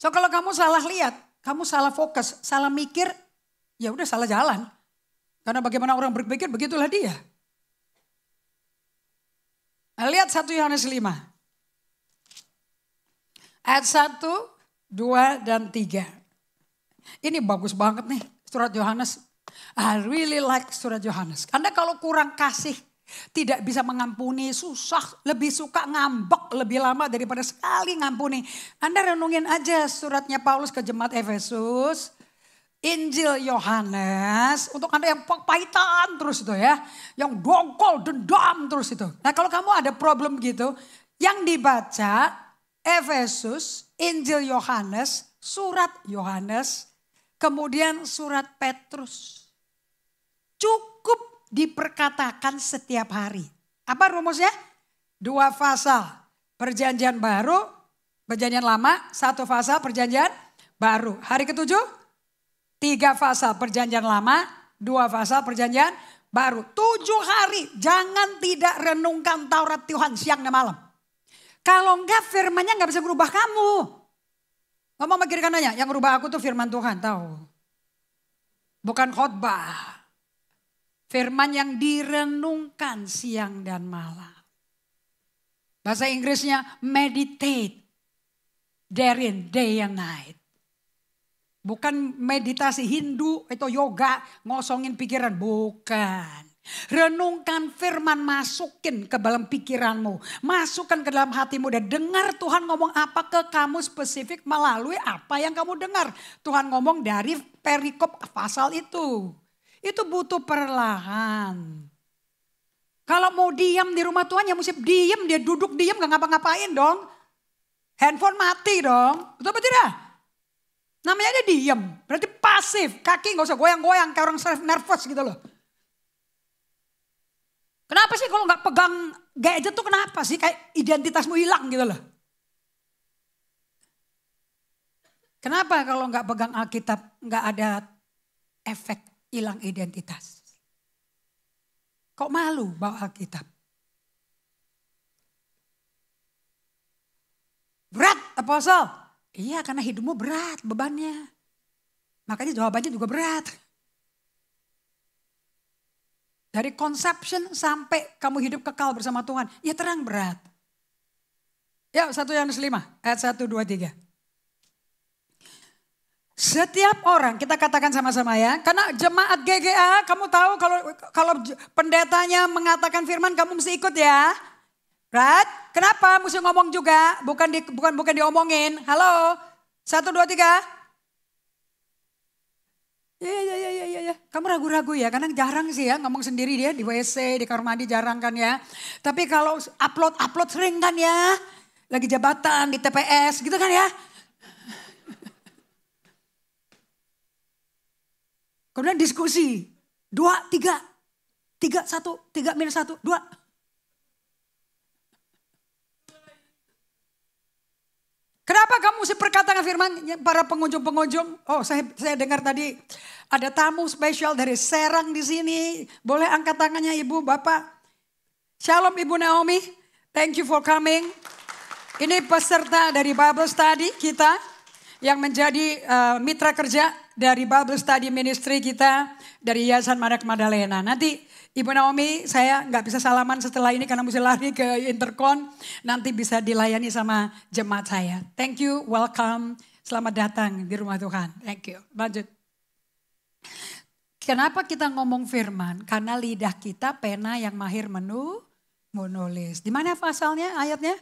So kalau kamu salah lihat, kamu salah fokus, salah mikir, ya udah salah jalan. Karena bagaimana orang berpikir begitulah dia. Nah, lihat satu Yohanes 5. Ayat 1, 2, dan 3. Ini bagus banget nih surat Yohanes. I really like surat Yohanes. Anda kalau kurang kasih, tidak bisa mengampuni, susah, lebih suka ngambek lebih lama daripada sekali ngampuni. Anda renungin aja suratnya Paulus ke jemaat Efesus. Injil Yohanes untuk Anda yang pahitan terus itu ya. Yang dongkol, dendam terus itu. Nah kalau kamu ada problem gitu, yang dibaca Efesus, Injil Yohanes, surat Yohanes, Kemudian surat Petrus. Cukup diperkatakan setiap hari. Apa rumusnya? Dua fasal. Perjanjian baru, perjanjian lama. Satu fasal perjanjian baru. Hari ketujuh, tiga fasal perjanjian lama. Dua fasal perjanjian baru. Tujuh hari, jangan tidak renungkan Taurat Tuhan siang dan malam. Kalau enggak firmannya enggak bisa berubah kamu. Ngomong kiri kanannya, yang merubah aku tuh firman Tuhan, tahu. Bukan khotbah. Firman yang direnungkan siang dan malam. Bahasa Inggrisnya meditate therein day and night. Bukan meditasi Hindu atau yoga ngosongin pikiran, bukan. Renungkan firman, masukin ke dalam pikiranmu. Masukkan ke dalam hatimu dan dengar Tuhan ngomong apa ke kamu spesifik melalui apa yang kamu dengar. Tuhan ngomong dari perikop pasal itu. Itu butuh perlahan. Kalau mau diam di rumah Tuhan ya mesti diam, dia duduk diam gak ngapa-ngapain dong. Handphone mati dong, betul apa tidak? Namanya dia diam, berarti pasif, kaki gak usah goyang-goyang kayak orang nervous gitu loh. Kenapa sih kalau nggak pegang gadget tuh kenapa sih kayak identitasmu hilang gitu loh. Kenapa kalau nggak pegang Alkitab nggak ada efek hilang identitas? Kok malu bawa Alkitab? Berat apostol. Iya karena hidupmu berat bebannya. Makanya jawabannya juga berat. Dari conception sampai kamu hidup kekal bersama Tuhan. Ya terang berat. Ya satu yang lima, ayat satu, dua, tiga. Setiap orang, kita katakan sama-sama ya. Karena jemaat GGA, kamu tahu kalau kalau pendetanya mengatakan firman kamu mesti ikut ya. Right? Kenapa mesti ngomong juga? Bukan di, bukan bukan diomongin. Halo. Satu, dua, tiga. Iya, iya, iya, iya, iya. Kamu ragu-ragu ya, karena jarang sih ya ngomong sendiri dia di WC, di kamar mandi jarang kan ya. Tapi kalau upload, upload sering kan ya. Lagi jabatan di TPS gitu kan ya. Kemudian diskusi. Dua, tiga. Tiga, satu. Tiga minus satu. Dua. Kenapa kamu sih perkataan firman ya, para pengunjung-pengunjung? Oh, saya saya dengar tadi ada tamu spesial dari Serang di sini. Boleh angkat tangannya Ibu, Bapak. Shalom Ibu Naomi. Thank you for coming. Ini peserta dari Bible Study kita yang menjadi uh, mitra kerja dari Bible Study Ministry kita dari Yayasan Madak Madalena. Nanti Ibu Naomi, saya nggak bisa salaman setelah ini karena mesti lari ke intercon. Nanti bisa dilayani sama jemaat saya. Thank you, welcome, selamat datang di rumah Tuhan. Thank you. Lanjut. Kenapa kita ngomong firman? Karena lidah kita pena yang mahir menu menulis. Di mana pasalnya ayatnya?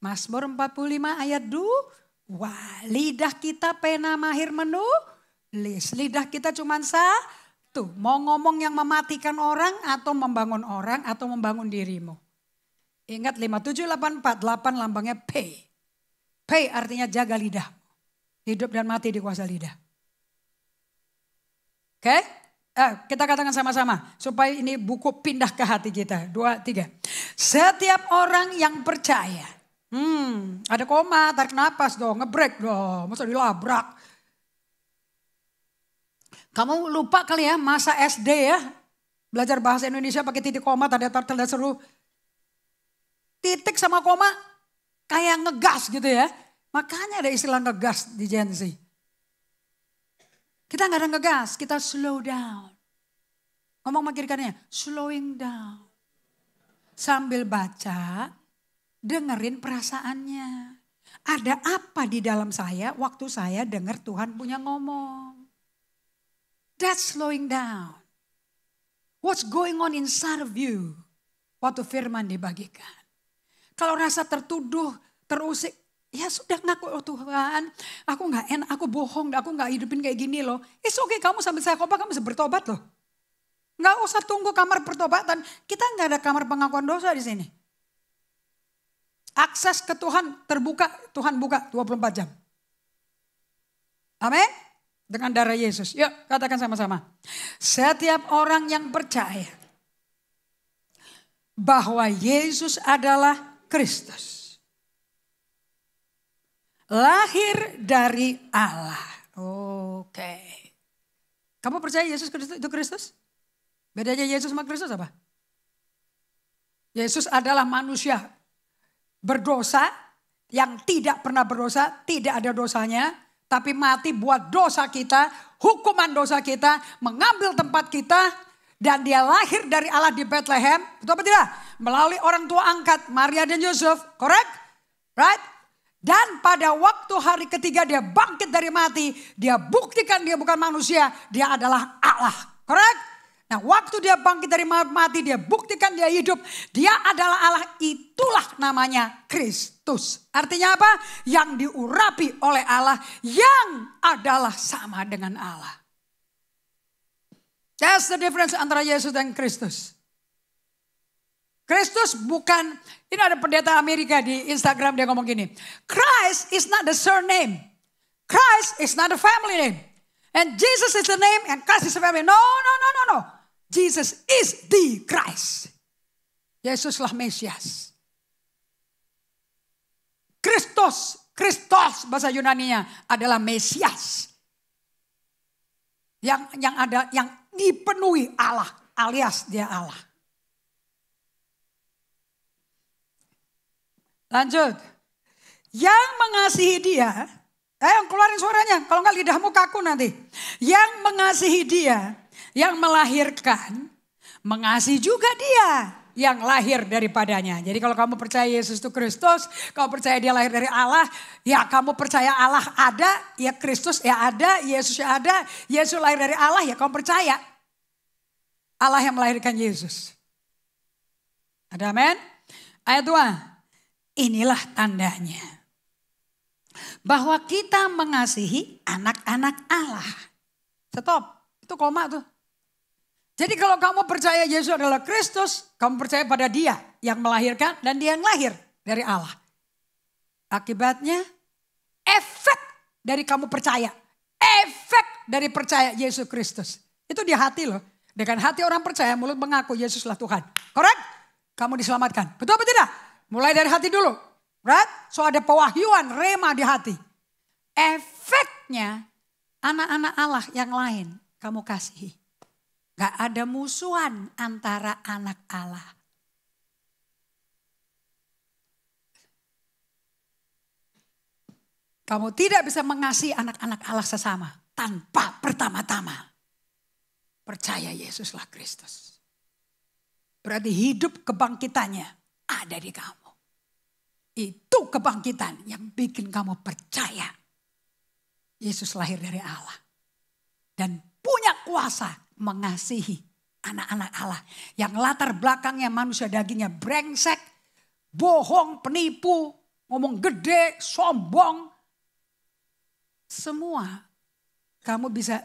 Mazmur 45 ayat 2. Wah, lidah kita pena mahir menu. menulis. Lidah kita cuma sah Tuh, mau ngomong yang mematikan orang atau membangun orang atau membangun dirimu. Ingat 5784, lambangnya P. P artinya jaga lidah. Hidup dan mati di kuasa lidah. Oke? Okay? Eh, kita katakan sama-sama supaya ini buku pindah ke hati kita. Dua, tiga. Setiap orang yang percaya. Hmm, ada koma, tarik nafas dong, ngebrek dong. Masa dilabrak. Kamu lupa kali ya masa SD ya. Belajar bahasa Indonesia pakai titik koma, tanda tanda seru. Titik sama koma kayak ngegas gitu ya. Makanya ada istilah ngegas di Gen Z. Kita nggak ada ngegas, kita slow down. Ngomong sama slowing down. Sambil baca, dengerin perasaannya. Ada apa di dalam saya waktu saya dengar Tuhan punya ngomong. That's slowing down. What's going on inside of you? Waktu firman dibagikan. Kalau rasa tertuduh, terusik, ya sudah ngaku oh Tuhan, aku nggak enak, aku bohong, aku nggak hidupin kayak gini loh. It's okay, kamu sambil saya kopa, kamu bisa bertobat loh. Nggak usah tunggu kamar pertobatan, kita nggak ada kamar pengakuan dosa di sini. Akses ke Tuhan terbuka, Tuhan buka 24 jam. Amin dengan darah Yesus. Yuk katakan sama-sama. Setiap orang yang percaya bahwa Yesus adalah Kristus. Lahir dari Allah. Oke. Kamu percaya Yesus Kristus itu Kristus? Bedanya Yesus sama Kristus apa? Yesus adalah manusia berdosa yang tidak pernah berdosa, tidak ada dosanya, tapi mati buat dosa kita, hukuman dosa kita, mengambil tempat kita. Dan dia lahir dari Allah di Bethlehem. Betul apa tidak? Melalui orang tua angkat Maria dan Yusuf. Correct? Right? Dan pada waktu hari ketiga dia bangkit dari mati. Dia buktikan dia bukan manusia. Dia adalah Allah. Correct? Nah waktu dia bangkit dari mati dia buktikan dia hidup. Dia adalah Allah itulah namanya Kristus. Artinya apa? Yang diurapi oleh Allah yang adalah sama dengan Allah. That's the difference antara Yesus dan Kristus. Kristus bukan, ini ada pendeta Amerika di Instagram dia ngomong gini. Christ is not the surname. Christ is not the family name. And Jesus is the name and Christ is the family. No, no, no, no, no. Jesus is the Christ. Yesuslah Mesias. Kristus, Kristus bahasa Yunani-nya adalah Mesias. Yang yang ada yang dipenuhi Allah, alias dia Allah. Lanjut. Yang mengasihi dia, eh yang keluarin suaranya, kalau enggak lidahmu kaku nanti. Yang mengasihi dia yang melahirkan mengasihi juga dia yang lahir daripadanya. Jadi kalau kamu percaya Yesus itu Kristus, kamu percaya dia lahir dari Allah, ya kamu percaya Allah ada, ya Kristus ya ada, Yesus ya ada, Yesus lahir dari Allah, ya kamu percaya. Allah yang melahirkan Yesus. Ada amin? Ayat 2, inilah tandanya. Bahwa kita mengasihi anak-anak Allah. Stop, itu koma tuh. Jadi kalau kamu percaya Yesus adalah Kristus, kamu percaya pada dia yang melahirkan dan dia yang lahir dari Allah. Akibatnya efek dari kamu percaya. Efek dari percaya Yesus Kristus. Itu di hati loh. Dengan hati orang percaya mulut mengaku Yesuslah Tuhan. Correct? Kamu diselamatkan. Betul atau tidak? Mulai dari hati dulu. Right? So ada pewahyuan, rema di hati. Efeknya anak-anak Allah yang lain kamu kasihi. Gak ada musuhan antara anak Allah. Kamu tidak bisa mengasihi anak-anak Allah sesama tanpa pertama-tama percaya Yesuslah Kristus. Berarti hidup kebangkitannya ada di kamu. Itu kebangkitan yang bikin kamu percaya Yesus lahir dari Allah dan punya kuasa mengasihi anak-anak Allah. Yang latar belakangnya manusia dagingnya brengsek, bohong, penipu, ngomong gede, sombong. Semua kamu bisa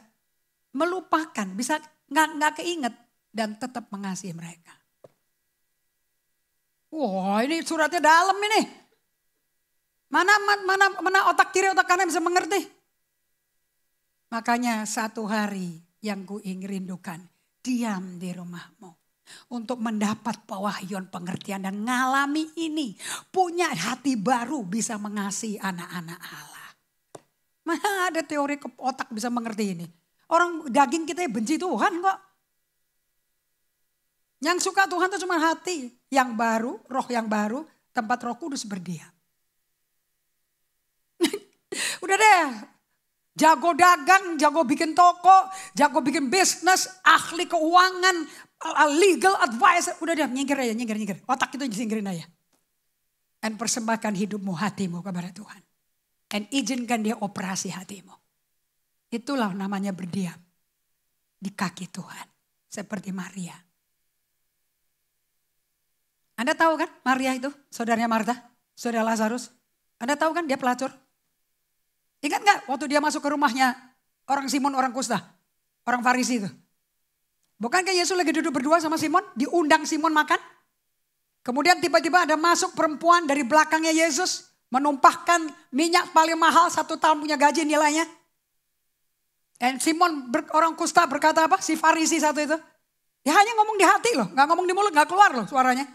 melupakan, bisa nggak nggak keinget dan tetap mengasihi mereka. Wah ini suratnya dalam ini. Mana mana mana otak kiri otak kanan bisa mengerti. Makanya satu hari yang ku ingin rindukan. Diam di rumahmu. Untuk mendapat pewahyuan pengertian dan ngalami ini. Punya hati baru bisa mengasihi anak-anak Allah. Mana ada teori ke otak bisa mengerti ini. Orang daging kita ya benci Tuhan kok. Yang suka Tuhan itu cuma hati. Yang baru, roh yang baru, tempat roh kudus berdiam. *laughs* Udah deh, Jago dagang, jago bikin toko, jago bikin bisnis, ahli keuangan, uh, legal advisor. Udah dia nyingkir aja, nyingkir, nyingkir. Otak itu nyingkirin aja. Dan persembahkan hidupmu, hatimu kepada Tuhan. Dan izinkan dia operasi hatimu. Itulah namanya berdiam. Di kaki Tuhan. Seperti Maria. Anda tahu kan Maria itu saudaranya Marta, saudara Lazarus. Anda tahu kan dia pelacur, Ingat nggak waktu dia masuk ke rumahnya orang Simon orang kusta, orang Farisi itu. Bukankah Yesus lagi duduk berdua sama Simon, diundang Simon makan? Kemudian tiba-tiba ada masuk perempuan dari belakangnya Yesus menumpahkan minyak paling mahal satu tahun punya gaji nilainya. Dan Simon ber, orang kusta berkata apa? Si Farisi satu itu. ya hanya ngomong di hati loh, nggak ngomong di mulut, nggak keluar loh suaranya.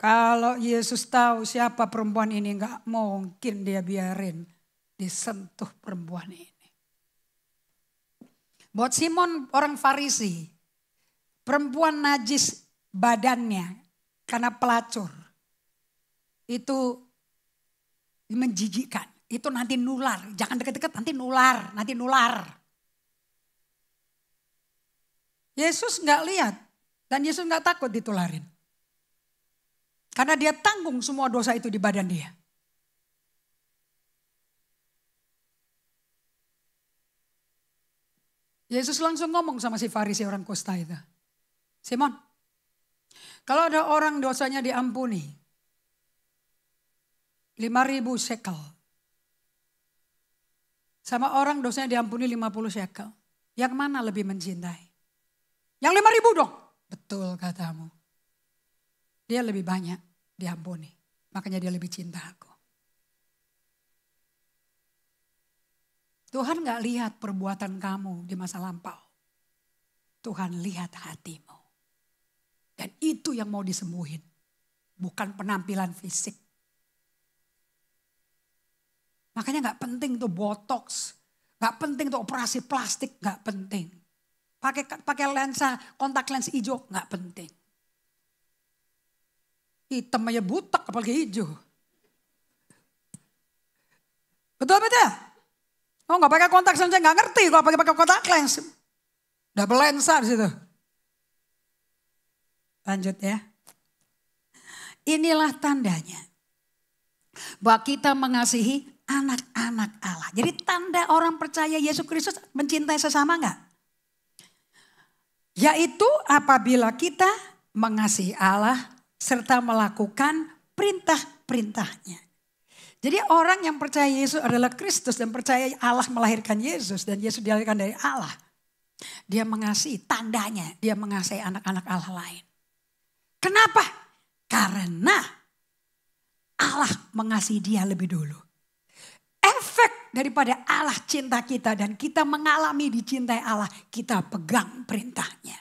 Kalau Yesus tahu siapa perempuan ini, nggak mungkin dia biarin disentuh perempuan ini. Buat Simon orang Farisi, perempuan najis badannya karena pelacur itu menjijikan. Itu nanti nular, jangan deket-deket nanti nular, nanti nular. Yesus nggak lihat dan Yesus nggak takut ditularin. Karena dia tanggung semua dosa itu di badan dia. Yesus langsung ngomong sama si Farisi orang Kosta itu. Simon, kalau ada orang dosanya diampuni, 5000 shekel. Sama orang dosanya diampuni 50 shekel. Yang mana lebih mencintai? Yang 5000 dong. Betul katamu. Dia lebih banyak diampuni. Makanya dia lebih cinta aku. Tuhan gak lihat perbuatan kamu di masa lampau. Tuhan lihat hatimu. Dan itu yang mau disembuhin. Bukan penampilan fisik. Makanya gak penting tuh botox. Gak penting tuh operasi plastik. Gak penting. Pakai pakai lensa, kontak lens hijau. Gak penting. Hitam aja butek apalagi hijau. Betul betul? Oh nggak pakai kontak saja nggak ngerti kalau pakai pakai kontak lens. Double lensa ah di situ. Lanjut ya. Inilah tandanya bahwa kita mengasihi anak-anak Allah. Jadi tanda orang percaya Yesus Kristus mencintai sesama enggak? Yaitu apabila kita mengasihi Allah serta melakukan perintah-perintahnya. Jadi orang yang percaya Yesus adalah Kristus dan percaya Allah melahirkan Yesus dan Yesus dilahirkan dari Allah. Dia mengasihi tandanya, dia mengasihi anak-anak Allah lain. Kenapa? Karena Allah mengasihi dia lebih dulu. Efek daripada Allah cinta kita dan kita mengalami dicintai Allah, kita pegang perintahnya.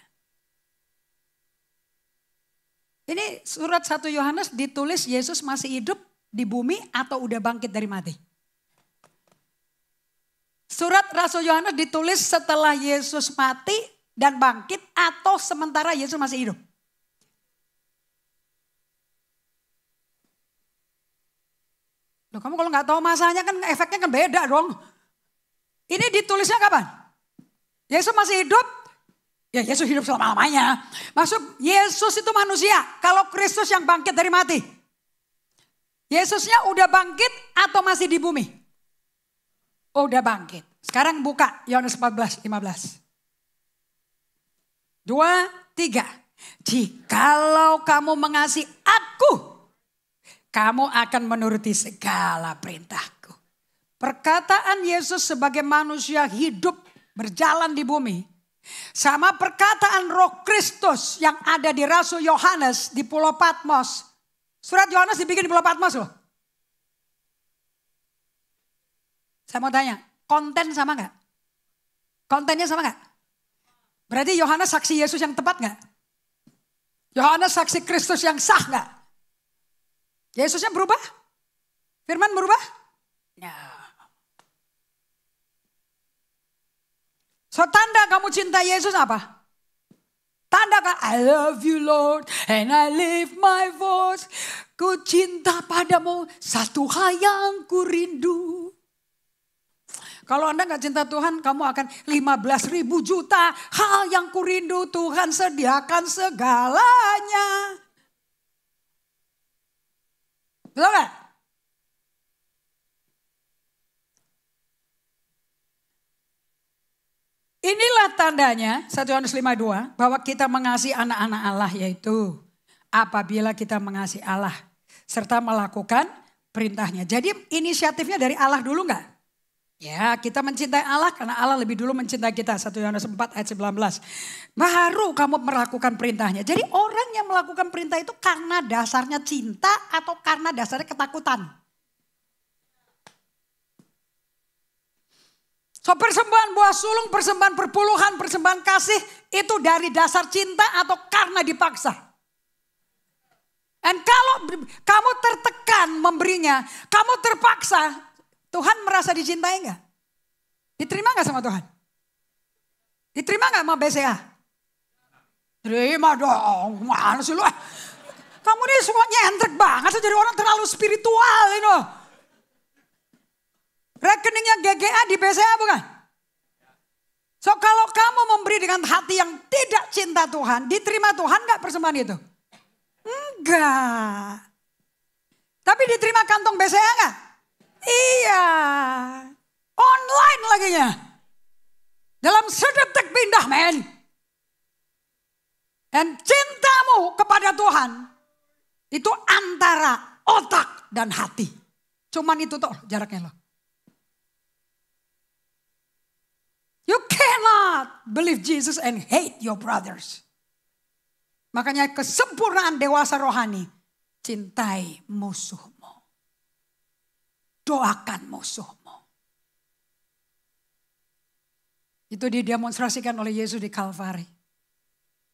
Ini surat 1 Yohanes ditulis Yesus masih hidup di bumi atau udah bangkit dari mati? Surat Rasul Yohanes ditulis setelah Yesus mati dan bangkit atau sementara Yesus masih hidup? Loh, kamu kalau nggak tahu masanya kan efeknya kan beda dong. Ini ditulisnya kapan? Yesus masih hidup? Ya Yesus hidup selama-lamanya. Maksud Yesus itu manusia. Kalau Kristus yang bangkit dari mati. Yesusnya udah bangkit atau masih di bumi? Oh, udah bangkit. Sekarang buka Yohanes 14, 15. Dua, tiga. Jikalau kamu mengasihi aku, kamu akan menuruti segala perintahku. Perkataan Yesus sebagai manusia hidup berjalan di bumi sama perkataan Roh Kristus yang ada di Rasul Yohanes di Pulau Patmos Surat Yohanes dibikin di Pulau Patmos loh. Saya mau tanya, konten sama nggak? Kontennya sama nggak? Berarti Yohanes saksi Yesus yang tepat nggak? Yohanes saksi Kristus yang sah nggak? Yesusnya berubah? Firman berubah? Ya. So tanda kamu cinta Yesus apa? tanda kan I love you Lord and I lift my voice. Ku cinta padamu satu hal yang ku rindu. Kalau Anda nggak cinta Tuhan, kamu akan 15 ribu juta hal yang ku rindu Tuhan sediakan segalanya. Betul gak? Inilah tandanya 1 Yohanes 5:2 bahwa kita mengasihi anak-anak Allah yaitu apabila kita mengasihi Allah serta melakukan perintahnya. Jadi inisiatifnya dari Allah dulu enggak? Ya, kita mencintai Allah karena Allah lebih dulu mencintai kita. 1 Yohanes 4 ayat 19. Baru kamu melakukan perintahnya. Jadi orang yang melakukan perintah itu karena dasarnya cinta atau karena dasarnya ketakutan. So persembahan buah sulung, persembahan perpuluhan, persembahan kasih itu dari dasar cinta atau karena dipaksa. Dan kalau kamu tertekan memberinya, kamu terpaksa, Tuhan merasa dicintai nggak? Diterima enggak sama Tuhan? Diterima enggak sama BCA? Terima dong, mana sih lu? Kamu ini suka nyentrik banget, jadi orang terlalu spiritual ini you know. Rekeningnya GGA di BCA bukan? So kalau kamu memberi dengan hati yang tidak cinta Tuhan, diterima Tuhan nggak persembahan itu? Enggak. Tapi diterima kantong BCA nggak? Iya. Online lagi nya. Dalam sedetik pindah men. Dan cintamu kepada Tuhan itu antara otak dan hati. Cuman itu tuh jaraknya loh. You cannot believe Jesus and hate your brothers. Makanya kesempurnaan dewasa rohani, cintai musuhmu. Doakan musuhmu. Itu didemonstrasikan oleh Yesus di Kalvari.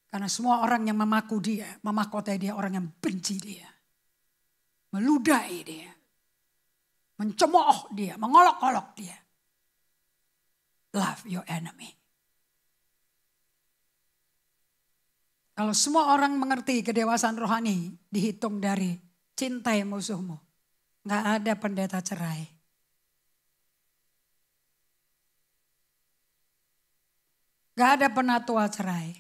Karena semua orang yang memaku dia, memakotai dia, orang yang benci dia. Meludahi dia. Mencemooh dia, mengolok-olok dia love your enemy. Kalau semua orang mengerti kedewasaan rohani dihitung dari cintai musuhmu. Nggak ada pendeta cerai. Nggak ada penatua cerai.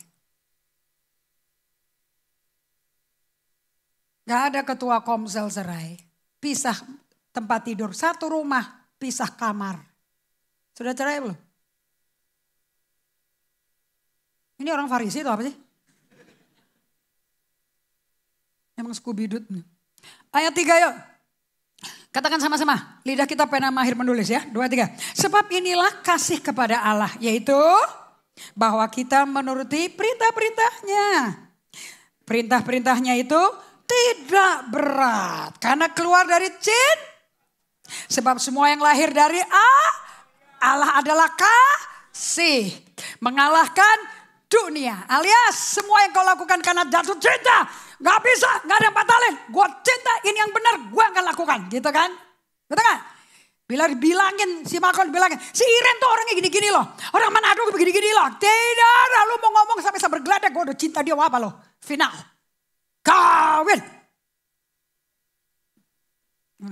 Nggak ada ketua komsel cerai. Pisah tempat tidur, satu rumah, pisah kamar. Sudah cerai belum? Ini orang Farisi itu apa sih? Emang Scooby Ayat tiga yuk. Katakan sama-sama. Lidah kita pena mahir menulis ya. Dua, tiga. Sebab inilah kasih kepada Allah. Yaitu bahwa kita menuruti perintah-perintahnya. Perintah-perintahnya itu tidak berat. Karena keluar dari cin. Sebab semua yang lahir dari A. Allah adalah kasih. Mengalahkan dunia. Alias semua yang kau lakukan karena jatuh cinta. Gak bisa, gak ada yang batalin. Gue cinta, ini yang benar, gue akan lakukan. Gitu kan? Gitu kan? Bila dibilangin, si Malcolm bilangin si Iren tuh orangnya gini-gini loh. Orang aduh begini-gini loh. Tidak, ada, lu mau ngomong sampai sampai bergeladak, Gue udah cinta dia apa loh? Final. Kawin.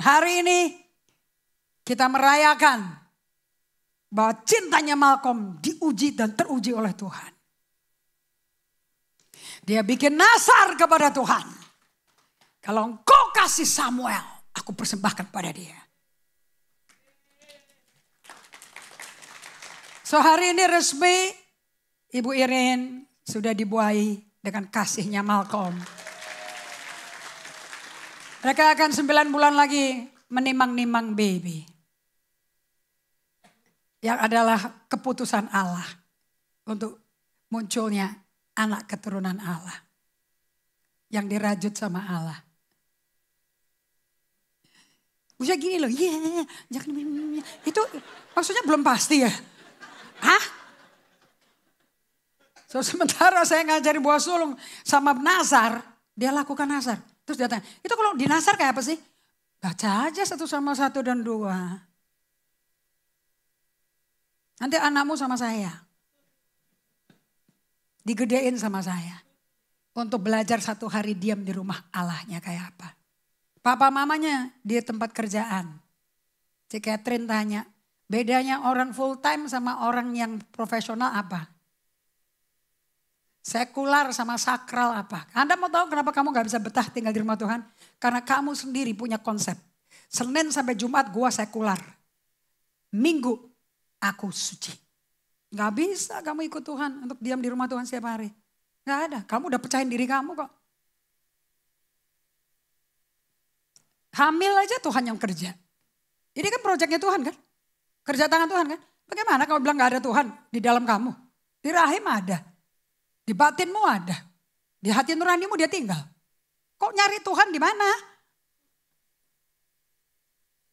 Hari ini kita merayakan bahwa cintanya Malcolm diuji dan teruji oleh Tuhan. Dia bikin nasar kepada Tuhan. Kalau engkau kasih Samuel, aku persembahkan pada dia. So hari ini resmi Ibu Irin sudah dibuahi dengan kasihnya Malcolm. Mereka akan sembilan bulan lagi menimang-nimang baby. Yang adalah keputusan Allah untuk munculnya anak keturunan Allah. Yang dirajut sama Allah. Usah gini loh, iya, yeah, jangan iya, iya, iya. itu maksudnya belum pasti ya. Ah? So, sementara saya ngajari buah sulung sama Nazar, dia lakukan Nazar. Terus dia tanya, itu kalau di Nazar kayak apa sih? Baca aja satu sama satu dan dua. Nanti anakmu sama saya digedein sama saya. Untuk belajar satu hari diam di rumah Allahnya kayak apa. Papa mamanya di tempat kerjaan. Si Catherine tanya, bedanya orang full time sama orang yang profesional apa? Sekular sama sakral apa? Anda mau tahu kenapa kamu gak bisa betah tinggal di rumah Tuhan? Karena kamu sendiri punya konsep. Senin sampai Jumat gua sekular. Minggu aku suci. Gak bisa kamu ikut Tuhan untuk diam di rumah Tuhan setiap hari. Gak ada. Kamu udah pecahin diri kamu kok. Hamil aja Tuhan yang kerja. Ini kan proyeknya Tuhan kan? Kerja tangan Tuhan kan? Bagaimana kamu bilang gak ada Tuhan di dalam kamu? Di rahim ada. Di batinmu ada. Di hati nuranimu dia tinggal. Kok nyari Tuhan di mana?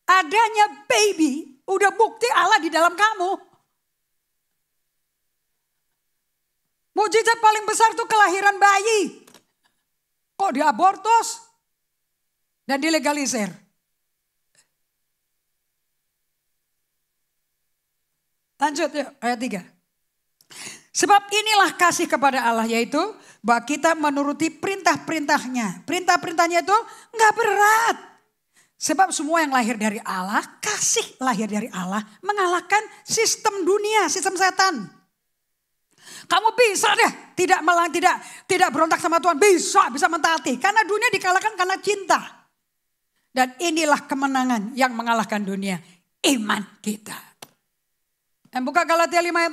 Adanya baby udah bukti Allah di dalam kamu. Mujizat paling besar itu kelahiran bayi. Kok diabortus dan dilegalisir? Lanjut yuk, ayat 3. Sebab inilah kasih kepada Allah yaitu bahwa kita menuruti perintah-perintahnya. Perintah-perintahnya itu nggak berat. Sebab semua yang lahir dari Allah, kasih lahir dari Allah mengalahkan sistem dunia, sistem setan. Kamu bisa deh tidak melang, tidak tidak berontak sama Tuhan, bisa bisa mentaati karena dunia dikalahkan karena cinta. Dan inilah kemenangan yang mengalahkan dunia, iman kita. Dan buka Galatia 5 ayat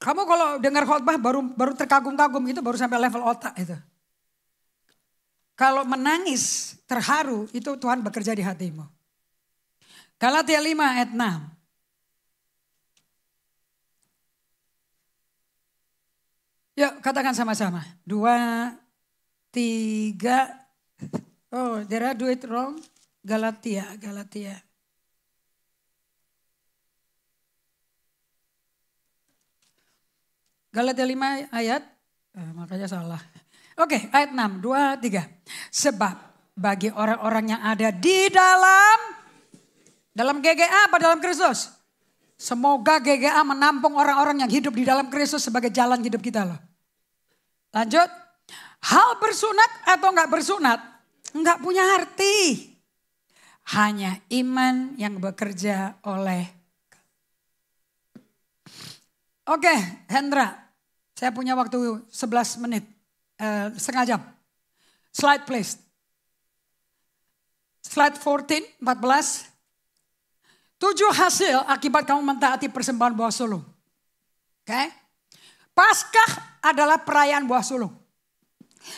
6. Kamu kalau dengar khotbah baru baru terkagum-kagum itu baru sampai level otak itu. Kalau menangis, terharu itu Tuhan bekerja di hatimu. Galatia 5 ayat 6. Yuk katakan sama-sama. Dua, tiga. Oh, there are do it wrong. Galatia, Galatia. Galatia 5 ayat, eh, makanya salah. Oke, okay, ayat 6, 2, 3. Sebab bagi orang-orang yang ada di dalam dalam GGA apa dalam Kristus? Semoga GGA menampung orang-orang yang hidup di dalam Kristus sebagai jalan hidup kita loh. Lanjut. Hal bersunat atau nggak bersunat, nggak punya arti. Hanya iman yang bekerja oleh. Oke, Hendra. Saya punya waktu 11 menit, eh, setengah jam. Slide please. Slide 14, 14. Tujuh hasil akibat kamu mentaati persembahan buah sulung. Oke. Paskah adalah perayaan buah sulung.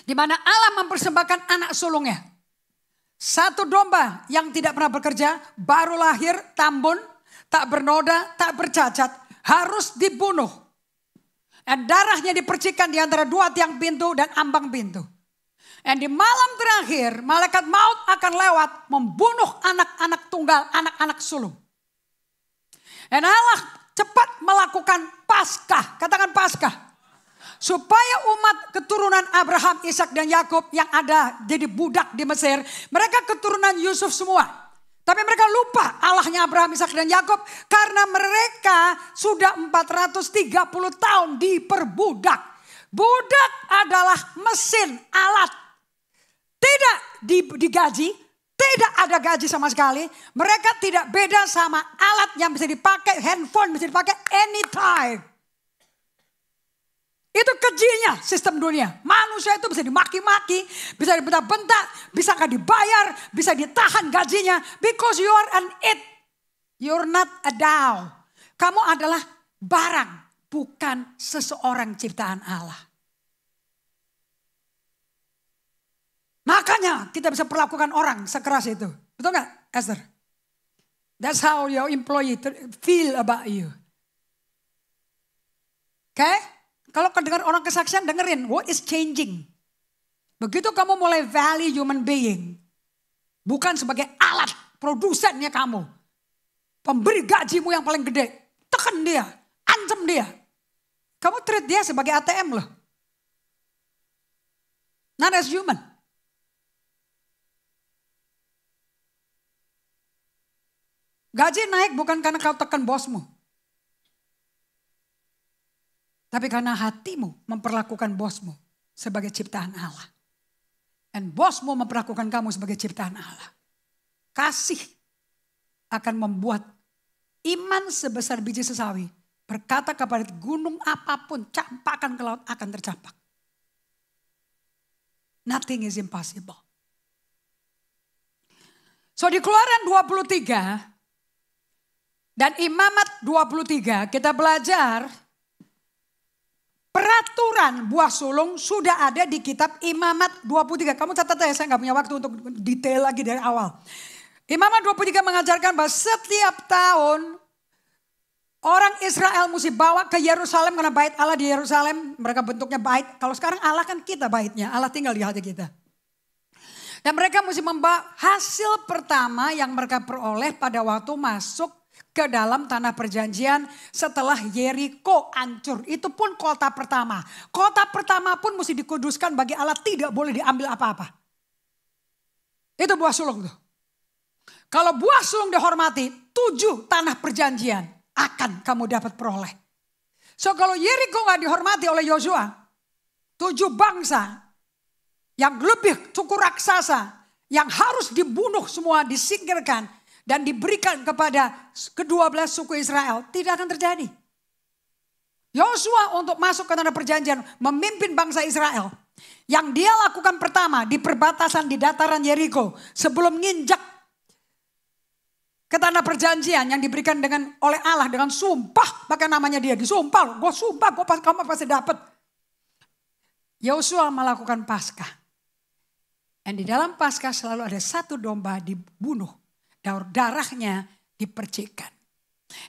Di mana Allah mempersembahkan anak sulungnya. Satu domba yang tidak pernah bekerja, baru lahir, tambun, tak bernoda, tak bercacat, harus dibunuh. Dan darahnya dipercikan di antara dua tiang pintu dan ambang pintu. Dan di malam terakhir, malaikat maut akan lewat membunuh anak-anak tunggal, anak-anak sulung. Dan Allah cepat melakukan Paskah. Katakan Paskah. Supaya umat keturunan Abraham, Ishak dan Yakub yang ada jadi budak di Mesir, mereka keturunan Yusuf semua. Tapi mereka lupa Allahnya Abraham, Ishak dan Yakub karena mereka sudah 430 tahun diperbudak. Budak adalah mesin, alat. Tidak digaji, tidak ada gaji sama sekali. Mereka tidak beda sama alat yang bisa dipakai, handphone bisa dipakai anytime. Itu kejinya sistem dunia. Manusia itu bisa dimaki-maki, bisa dibentak-bentak, bisa gak dibayar, bisa ditahan gajinya. Because you are an it. You're not a thou. Kamu adalah barang, bukan seseorang ciptaan Allah. Makanya kita bisa perlakukan orang sekeras itu. Betul nggak Esther? That's how your employee feel about you. Oke? Okay? Kalau kedengar orang kesaksian dengerin, what is changing? Begitu kamu mulai value human being, bukan sebagai alat produsennya kamu. Pemberi gajimu yang paling gede, tekan dia, ancam dia. Kamu treat dia sebagai ATM loh. Not as human. Gaji naik bukan karena kau tekan bosmu. Tapi karena hatimu memperlakukan bosmu sebagai ciptaan Allah. Dan bosmu memperlakukan kamu sebagai ciptaan Allah. Kasih akan membuat iman sebesar biji sesawi. Berkata kepada gunung apapun, campakkan ke laut akan tercampak. Nothing is impossible. So di keluaran 23, dan Imamat 23 kita belajar peraturan buah sulung sudah ada di kitab Imamat 23. Kamu catat ya, saya nggak punya waktu untuk detail lagi dari awal. Imamat 23 mengajarkan bahwa setiap tahun orang Israel mesti bawa ke Yerusalem karena bait Allah di Yerusalem mereka bentuknya bait. Kalau sekarang Allah kan kita baitnya, Allah tinggal di hati kita. Dan mereka mesti membawa hasil pertama yang mereka peroleh pada waktu masuk ke dalam tanah perjanjian setelah Yeriko hancur. Itu pun kota pertama. Kota pertama pun mesti dikuduskan bagi Allah tidak boleh diambil apa-apa. Itu buah sulung tuh. Kalau buah sulung dihormati, tujuh tanah perjanjian akan kamu dapat peroleh. So kalau Yeriko nggak dihormati oleh Yosua, tujuh bangsa yang lebih cukup raksasa yang harus dibunuh semua disingkirkan dan diberikan kepada kedua belas suku Israel tidak akan terjadi. Yosua untuk masuk ke tanah perjanjian memimpin bangsa Israel. Yang dia lakukan pertama di perbatasan di dataran Jericho sebelum nginjak ke tanah perjanjian yang diberikan dengan oleh Allah dengan sumpah pakai namanya dia disumpah gue sumpah gue pas kamu pasti dapat Yosua melakukan paskah dan di dalam Paskah selalu ada satu domba dibunuh darahnya dipercikkan.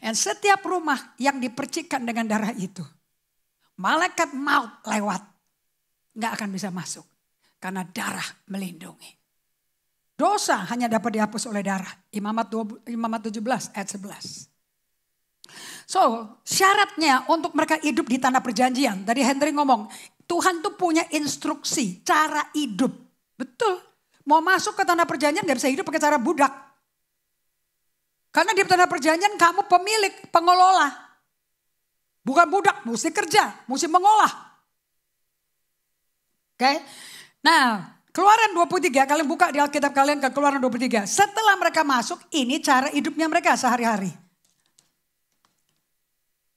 Dan setiap rumah yang dipercikkan dengan darah itu, malaikat maut lewat, nggak akan bisa masuk karena darah melindungi. Dosa hanya dapat dihapus oleh darah. Imamat, Imamat 17 ayat 11. So, syaratnya untuk mereka hidup di tanah perjanjian. Tadi Henry ngomong, Tuhan tuh punya instruksi, cara hidup. Betul. Mau masuk ke tanah perjanjian gak bisa hidup pakai cara budak. Karena di tanah perjanjian kamu pemilik, pengelola. Bukan budak, mesti kerja, mesti mengolah. Oke. Okay? Nah, Keluaran 23, kalian buka di Alkitab kalian ke Keluaran 23. Setelah mereka masuk, ini cara hidupnya mereka sehari-hari.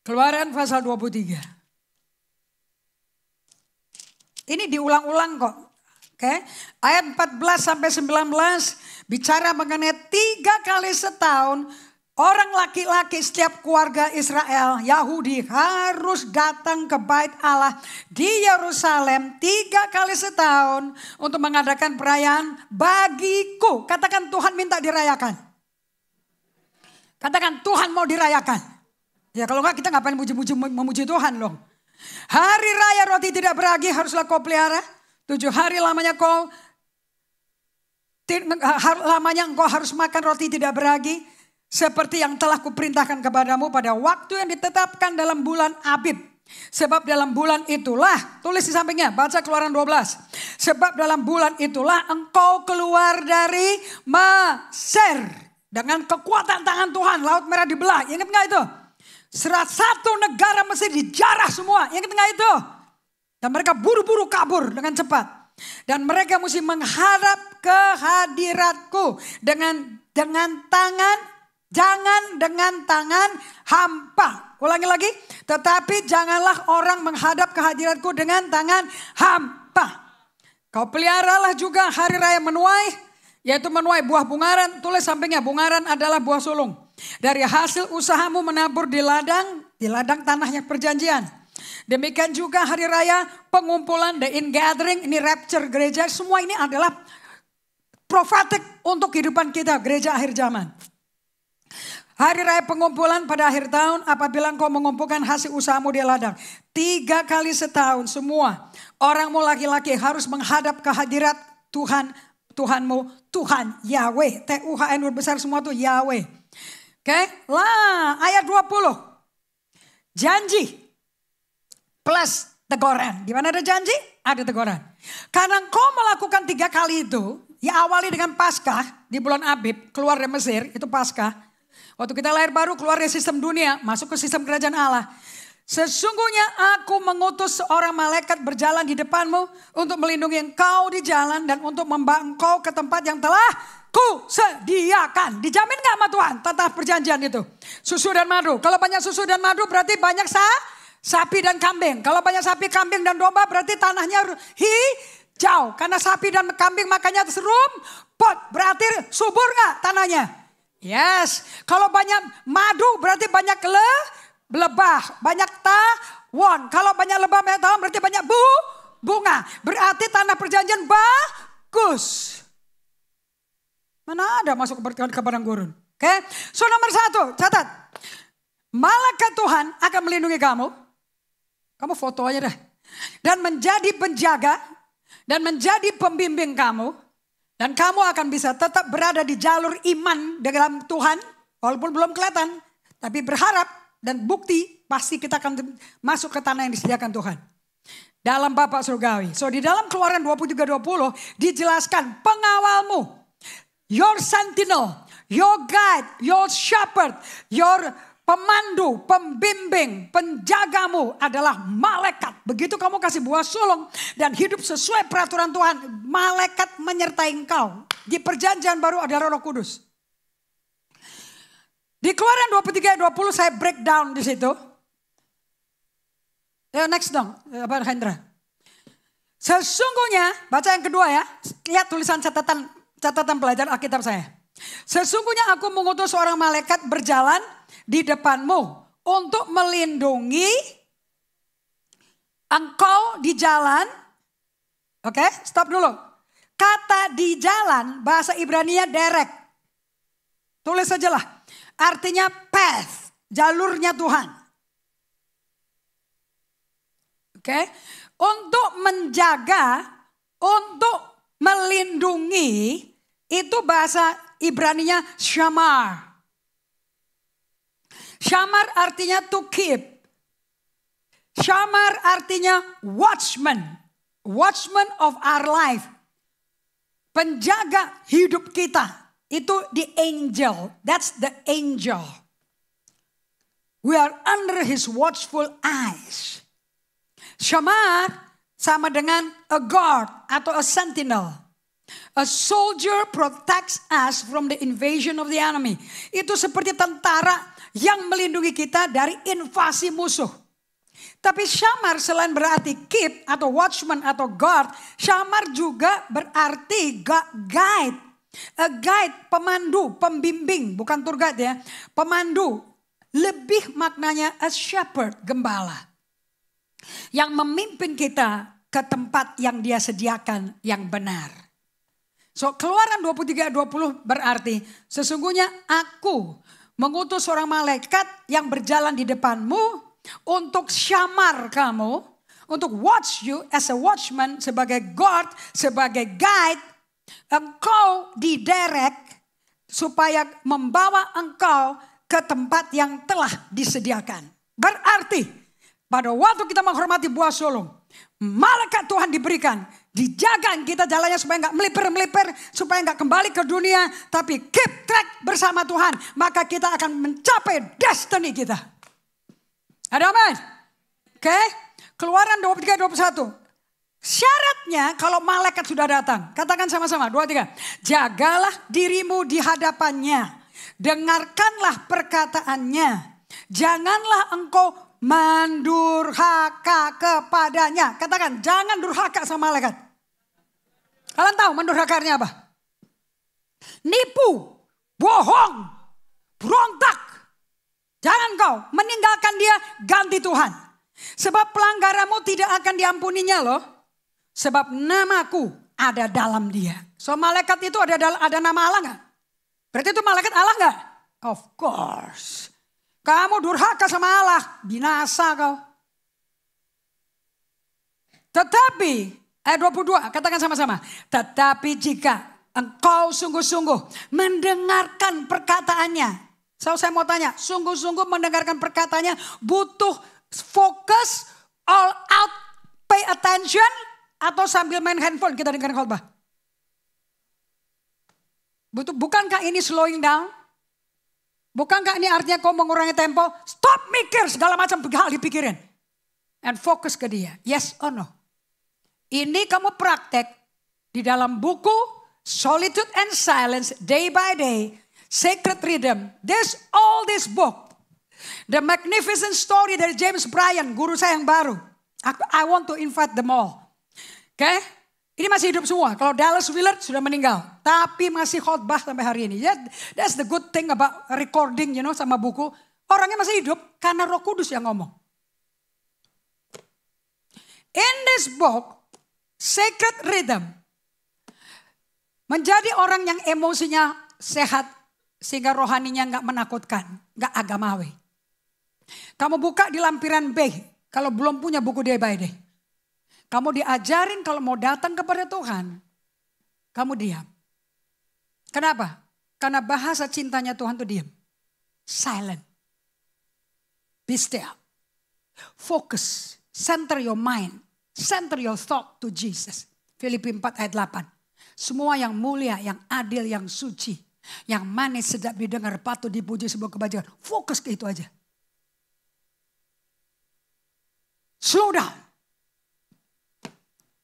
Keluaran pasal 23. Ini diulang-ulang kok. Oke, okay? ayat 14 sampai 19 bicara mengenai tiga kali setahun orang laki-laki setiap keluarga Israel Yahudi harus datang ke bait Allah di Yerusalem tiga kali setahun untuk mengadakan perayaan bagiku. Katakan Tuhan minta dirayakan. Katakan Tuhan mau dirayakan. Ya kalau enggak kita ngapain muji-muji memuji Tuhan loh. Hari raya roti tidak beragi haruslah kau pelihara. Tujuh hari lamanya kau lamanya engkau harus makan roti tidak beragi seperti yang telah kuperintahkan kepadamu pada waktu yang ditetapkan dalam bulan Abib. Sebab dalam bulan itulah, tulis di sampingnya, baca keluaran 12. Sebab dalam bulan itulah engkau keluar dari Mesir. Dengan kekuatan tangan Tuhan, laut merah dibelah. Ingat gak itu? serat satu negara Mesir dijarah semua. Ingat nggak itu? Dan mereka buru-buru kabur dengan cepat. Dan mereka mesti menghadap kehadiratku dengan dengan tangan, jangan dengan tangan hampa. Ulangi lagi, tetapi janganlah orang menghadap kehadiratku dengan tangan hampa. Kau peliharalah juga hari raya menuai, yaitu menuai buah bungaran. Tulis sampingnya, bungaran adalah buah sulung. Dari hasil usahamu menabur di ladang, di ladang tanah yang perjanjian Demikian juga hari raya pengumpulan, the in gathering, ini rapture gereja, semua ini adalah profetik untuk kehidupan kita gereja akhir zaman. Hari raya pengumpulan pada akhir tahun apabila engkau mengumpulkan hasil usahamu di ladang. Tiga kali setahun semua orangmu laki-laki harus menghadap ke hadirat Tuhan Tuhanmu, Tuhan Yahweh. T-U-H-N besar semua itu Yahweh. Oke, okay? lah ayat 20. Janji plus teguran. Di mana ada janji? Ada teguran. Karena engkau melakukan tiga kali itu, ya awali dengan Paskah di bulan Abib, keluar dari Mesir, itu Paskah. Waktu kita lahir baru keluar dari sistem dunia, masuk ke sistem kerajaan Allah. Sesungguhnya aku mengutus seorang malaikat berjalan di depanmu untuk melindungi engkau di jalan dan untuk membawa engkau ke tempat yang telah ku sediakan. Dijamin gak sama Tuhan tentang perjanjian itu? Susu dan madu. Kalau banyak susu dan madu berarti banyak sah Sapi dan kambing. Kalau banyak sapi, kambing dan domba berarti tanahnya hijau. Karena sapi dan kambing makanya pot Berarti subur gak tanahnya? Yes. Kalau banyak madu berarti banyak le, lebah. Banyak tawon. Kalau banyak lebah, banyak tawon berarti banyak bu, bunga. Berarti tanah perjanjian bagus. Mana ada masuk ke padang gurun? Oke, okay? so nomor satu, catat. Malaikat Tuhan akan melindungi kamu. Kamu foto aja dah. Dan menjadi penjaga dan menjadi pembimbing kamu. Dan kamu akan bisa tetap berada di jalur iman dalam Tuhan. Walaupun belum kelihatan. Tapi berharap dan bukti pasti kita akan masuk ke tanah yang disediakan Tuhan. Dalam Bapak Surgawi. So di dalam keluaran 23-20 dijelaskan pengawalmu. Your sentinel, your guide, your shepherd, your pemandu, pembimbing, penjagamu adalah malaikat. Begitu kamu kasih buah sulung dan hidup sesuai peraturan Tuhan, malaikat menyertai engkau. Di perjanjian baru adalah Roh Kudus. Di Keluaran 23 ayat 20 saya breakdown di situ. Ya, next dong, eh, Pak Hendra? Sesungguhnya, baca yang kedua ya. Lihat tulisan catatan catatan pelajaran Alkitab saya. Sesungguhnya aku mengutus seorang malaikat berjalan di depanmu untuk melindungi engkau di jalan. Oke, okay, stop dulu. Kata di jalan bahasa Ibrania derek. Tulis sajalah. Artinya path, jalurnya Tuhan. Oke. Okay? Untuk menjaga, untuk melindungi itu bahasa Ibraninya shamar. Shamar artinya to keep. Shamar artinya watchman. Watchman of our life. Penjaga hidup kita. Itu the angel. That's the angel. We are under his watchful eyes. Shamar sama dengan a guard atau a sentinel. A soldier protects us from the invasion of the enemy. Itu seperti tentara yang melindungi kita dari invasi musuh. Tapi syamar selain berarti keep atau watchman atau guard, syamar juga berarti guide. A guide, pemandu, pembimbing, bukan tour guide ya. Pemandu, lebih maknanya a shepherd, gembala. Yang memimpin kita ke tempat yang dia sediakan yang benar. So keluaran 23-20 berarti sesungguhnya aku mengutus seorang malaikat yang berjalan di depanmu untuk syamar kamu, untuk watch you as a watchman, sebagai guard, sebagai guide. Engkau diderek supaya membawa engkau ke tempat yang telah disediakan. Berarti pada waktu kita menghormati buah sulung, malaikat Tuhan diberikan Dijaga kita jalannya supaya nggak melipir-melipir, supaya nggak kembali ke dunia, tapi keep track bersama Tuhan, maka kita akan mencapai destiny kita. Ada apa? Oke? Okay? Keluaran 23 21. Syaratnya kalau malaikat sudah datang, katakan sama-sama, dua tiga. Jagalah dirimu di hadapannya, dengarkanlah perkataannya, janganlah engkau mandurhaka kepadanya. Katakan, jangan durhaka sama malaikat. Kalian tahu mendurhakarnya apa? Nipu, bohong, berontak. Jangan kau meninggalkan dia, ganti Tuhan. Sebab pelanggaranmu tidak akan diampuninya loh. Sebab namaku ada dalam dia. So malaikat itu ada ada nama Allah nggak? Berarti itu malaikat Allah nggak? Of course. Kamu durhaka sama Allah, binasa kau. Tetapi Ayat 22, katakan sama-sama. Tetapi jika engkau sungguh-sungguh mendengarkan perkataannya. So, saya mau tanya, sungguh-sungguh mendengarkan perkataannya butuh fokus, all out, pay attention, atau sambil main handphone kita dengar khotbah? Butuh, bukankah ini slowing down? Bukankah ini artinya kau mengurangi tempo? Stop mikir segala macam hal dipikirin. And fokus ke dia. Yes or no? Ini kamu praktek di dalam buku Solitude and Silence Day by Day, Sacred Rhythm. This all this book. The Magnificent Story dari James Bryan, guru saya yang baru. I want to invite them all. Oke, okay? ini masih hidup semua. Kalau Dallas Willard sudah meninggal, tapi masih khotbah sampai hari ini. Yeah, that's the good thing about recording, you know, sama buku. Orangnya masih hidup karena Roh Kudus yang ngomong. In this book, Sacred rhythm. Menjadi orang yang emosinya sehat sehingga rohaninya nggak menakutkan, nggak agamawi. Kamu buka di lampiran B, kalau belum punya buku day by day. Kamu diajarin kalau mau datang kepada Tuhan, kamu diam. Kenapa? Karena bahasa cintanya Tuhan itu diam. Silent. Be still. Focus. Center your mind Center your thought to Jesus. Filipi 4 ayat 8. Semua yang mulia, yang adil, yang suci, yang manis, sedap didengar, patut dipuji sebuah kebajikan. Fokus ke itu aja. Slow down.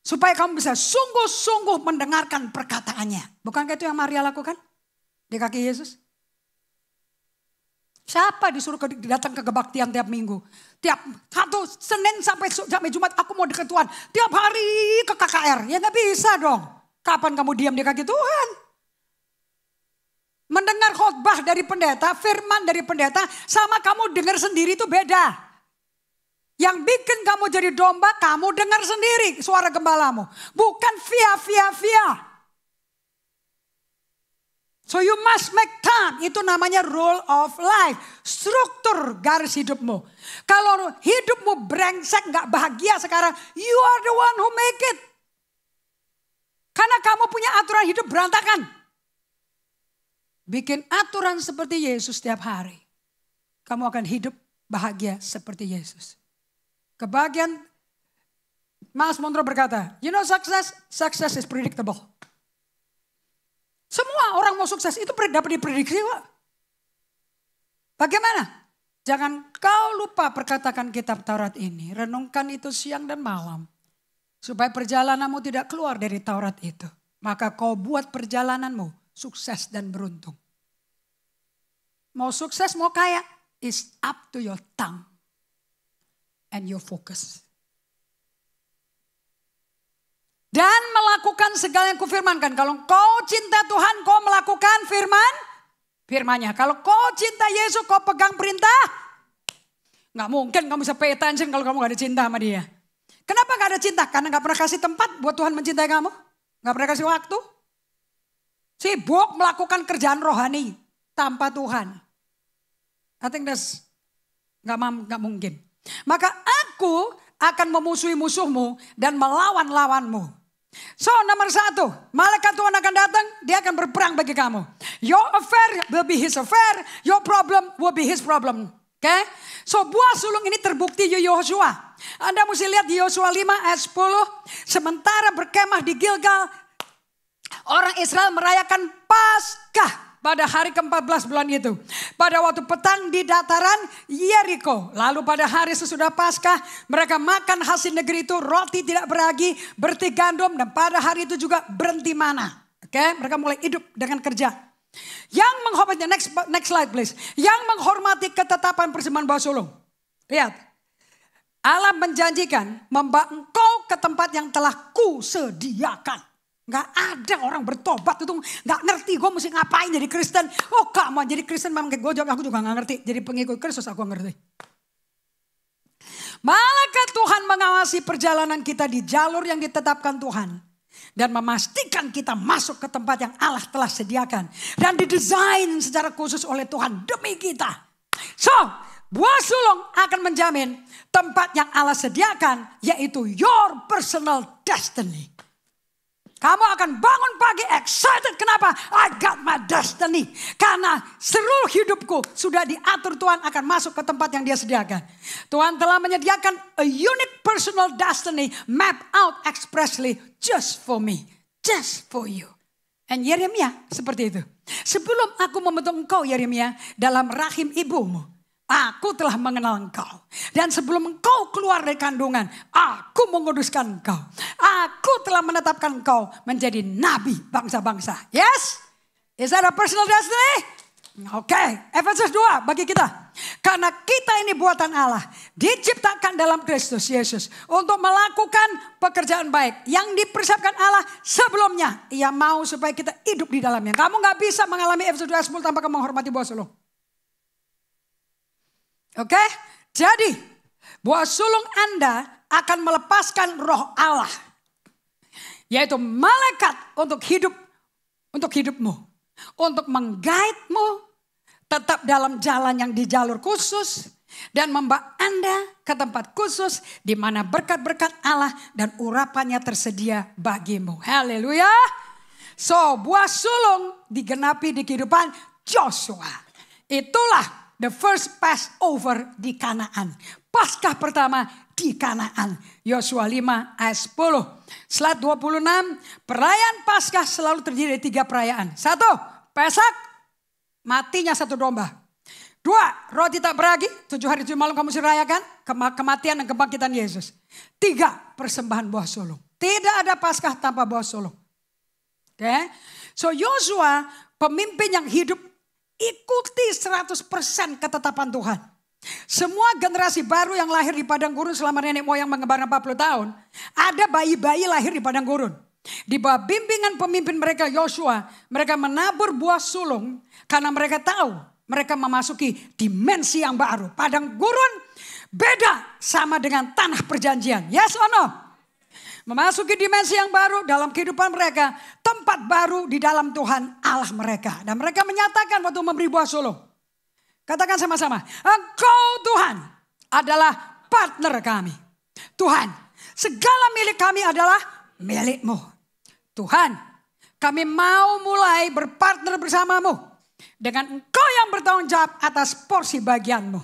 Supaya kamu bisa sungguh-sungguh mendengarkan perkataannya. Bukankah itu yang Maria lakukan? Di kaki Yesus. Siapa disuruh ke, datang ke kebaktian tiap minggu? Tiap satu Senin sampai sampai Jumat aku mau dekat Tuhan. Tiap hari ke KKR. Ya nggak bisa dong. Kapan kamu diam di kaki Tuhan? Mendengar khotbah dari pendeta, firman dari pendeta, sama kamu dengar sendiri itu beda. Yang bikin kamu jadi domba, kamu dengar sendiri suara gembalamu. Bukan via, via, via. So you must make time. Itu namanya rule of life. Struktur garis hidupmu. Kalau hidupmu brengsek, gak bahagia sekarang, you are the one who make it. Karena kamu punya aturan hidup berantakan. Bikin aturan seperti Yesus setiap hari. Kamu akan hidup bahagia seperti Yesus. Kebahagiaan Mas Montro berkata, you know success, success is predictable. Semua orang mau sukses itu dapat diprediksi kok. Bagaimana? Jangan kau lupa perkatakan kitab Taurat ini. Renungkan itu siang dan malam. Supaya perjalananmu tidak keluar dari Taurat itu. Maka kau buat perjalananmu sukses dan beruntung. Mau sukses, mau kaya, is up to your tongue and your focus dan melakukan segala yang kufirmankan. Kalau kau cinta Tuhan, kau melakukan firman firmannya. Kalau kau cinta Yesus, kau pegang perintah. Nggak mungkin kamu bisa pay attention kalau kamu nggak ada cinta sama dia. Kenapa nggak ada cinta? Karena nggak pernah kasih tempat buat Tuhan mencintai kamu. nggak pernah kasih waktu. Sibuk melakukan kerjaan rohani tanpa Tuhan. I think that's gak, gak mungkin. Maka aku akan memusuhi musuhmu dan melawan lawanmu. So nomor satu, malaikat Tuhan akan datang, dia akan berperang bagi kamu. Your affair will be his affair, your problem will be his problem. Oke? Okay? So buah sulung ini terbukti di Yosua. Anda mesti lihat di Yosua 5 ayat 10. Sementara berkemah di Gilgal, orang Israel merayakan Paskah pada hari ke-14 bulan itu. Pada waktu petang di dataran Yeriko. Lalu pada hari sesudah Paskah mereka makan hasil negeri itu roti tidak beragi, berti gandum dan pada hari itu juga berhenti mana. Oke, mereka mulai hidup dengan kerja. Yang menghormati next next slide please. Yang menghormati ketetapan persembahan bahwa sulung. Lihat, Allah menjanjikan membawa engkau ke tempat yang telah kusediakan. Gak ada orang bertobat itu gak ngerti gue mesti ngapain jadi Kristen. Oh gak mau jadi Kristen memang gue jawab aku juga gak ngerti. Jadi pengikut Kristus aku ngerti. Malaikat Tuhan mengawasi perjalanan kita di jalur yang ditetapkan Tuhan. Dan memastikan kita masuk ke tempat yang Allah telah sediakan. Dan didesain secara khusus oleh Tuhan demi kita. So, buah sulung akan menjamin tempat yang Allah sediakan yaitu your personal destiny. Kamu akan bangun pagi excited. Kenapa? I got my destiny. Karena seluruh hidupku sudah diatur Tuhan akan masuk ke tempat yang dia sediakan. Tuhan telah menyediakan a unique personal destiny map out expressly just for me. Just for you. And Yeremia seperti itu. Sebelum aku membentuk engkau Yeremia dalam rahim ibumu. Aku telah mengenal engkau. Dan sebelum engkau keluar dari kandungan, aku menguduskan engkau. Aku telah menetapkan engkau menjadi nabi bangsa-bangsa. Yes? Is that a personal destiny? Oke, okay. Efesus 2 bagi kita. Karena kita ini buatan Allah, diciptakan dalam Kristus Yesus untuk melakukan pekerjaan baik yang dipersiapkan Allah sebelumnya. Ia mau supaya kita hidup di dalamnya. Kamu nggak bisa mengalami Efesus 2 10 tanpa kamu menghormati bos lo. Oke? Jadi, buah sulung Anda akan melepaskan roh Allah. Yaitu malaikat untuk hidup untuk hidupmu, untuk menggaitmu tetap dalam jalan yang di jalur khusus dan membawa Anda ke tempat khusus di mana berkat-berkat Allah dan urapannya tersedia bagimu. Haleluya. So, buah sulung digenapi di kehidupan Joshua. Itulah the first Passover di Kanaan. Paskah pertama di Kanaan. Yosua 5 ayat 10. Selat 26, perayaan Paskah selalu terdiri dari tiga perayaan. Satu, Pesak, matinya satu domba. Dua, roti tak beragi, tujuh hari tujuh malam kamu serayakan kematian dan kebangkitan Yesus. Tiga, persembahan buah sulung. Tidak ada Paskah tanpa buah sulung. Oke. Okay? So Yosua pemimpin yang hidup Ikuti 100% ketetapan Tuhan. Semua generasi baru yang lahir di padang gurun selama nenek moyang mengembara 40 tahun, ada bayi-bayi lahir di padang gurun. Di bawah bimbingan pemimpin mereka Yosua, mereka menabur buah sulung karena mereka tahu mereka memasuki dimensi yang baru. Padang gurun beda sama dengan tanah perjanjian. Yes or no? Memasuki dimensi yang baru dalam kehidupan mereka. Tempat baru di dalam Tuhan Allah mereka. Dan mereka menyatakan waktu memberi buah solo. Katakan sama-sama. Engkau Tuhan adalah partner kami. Tuhan, segala milik kami adalah milikmu. Tuhan, kami mau mulai berpartner bersamamu. Dengan engkau yang bertanggung jawab atas porsi bagianmu.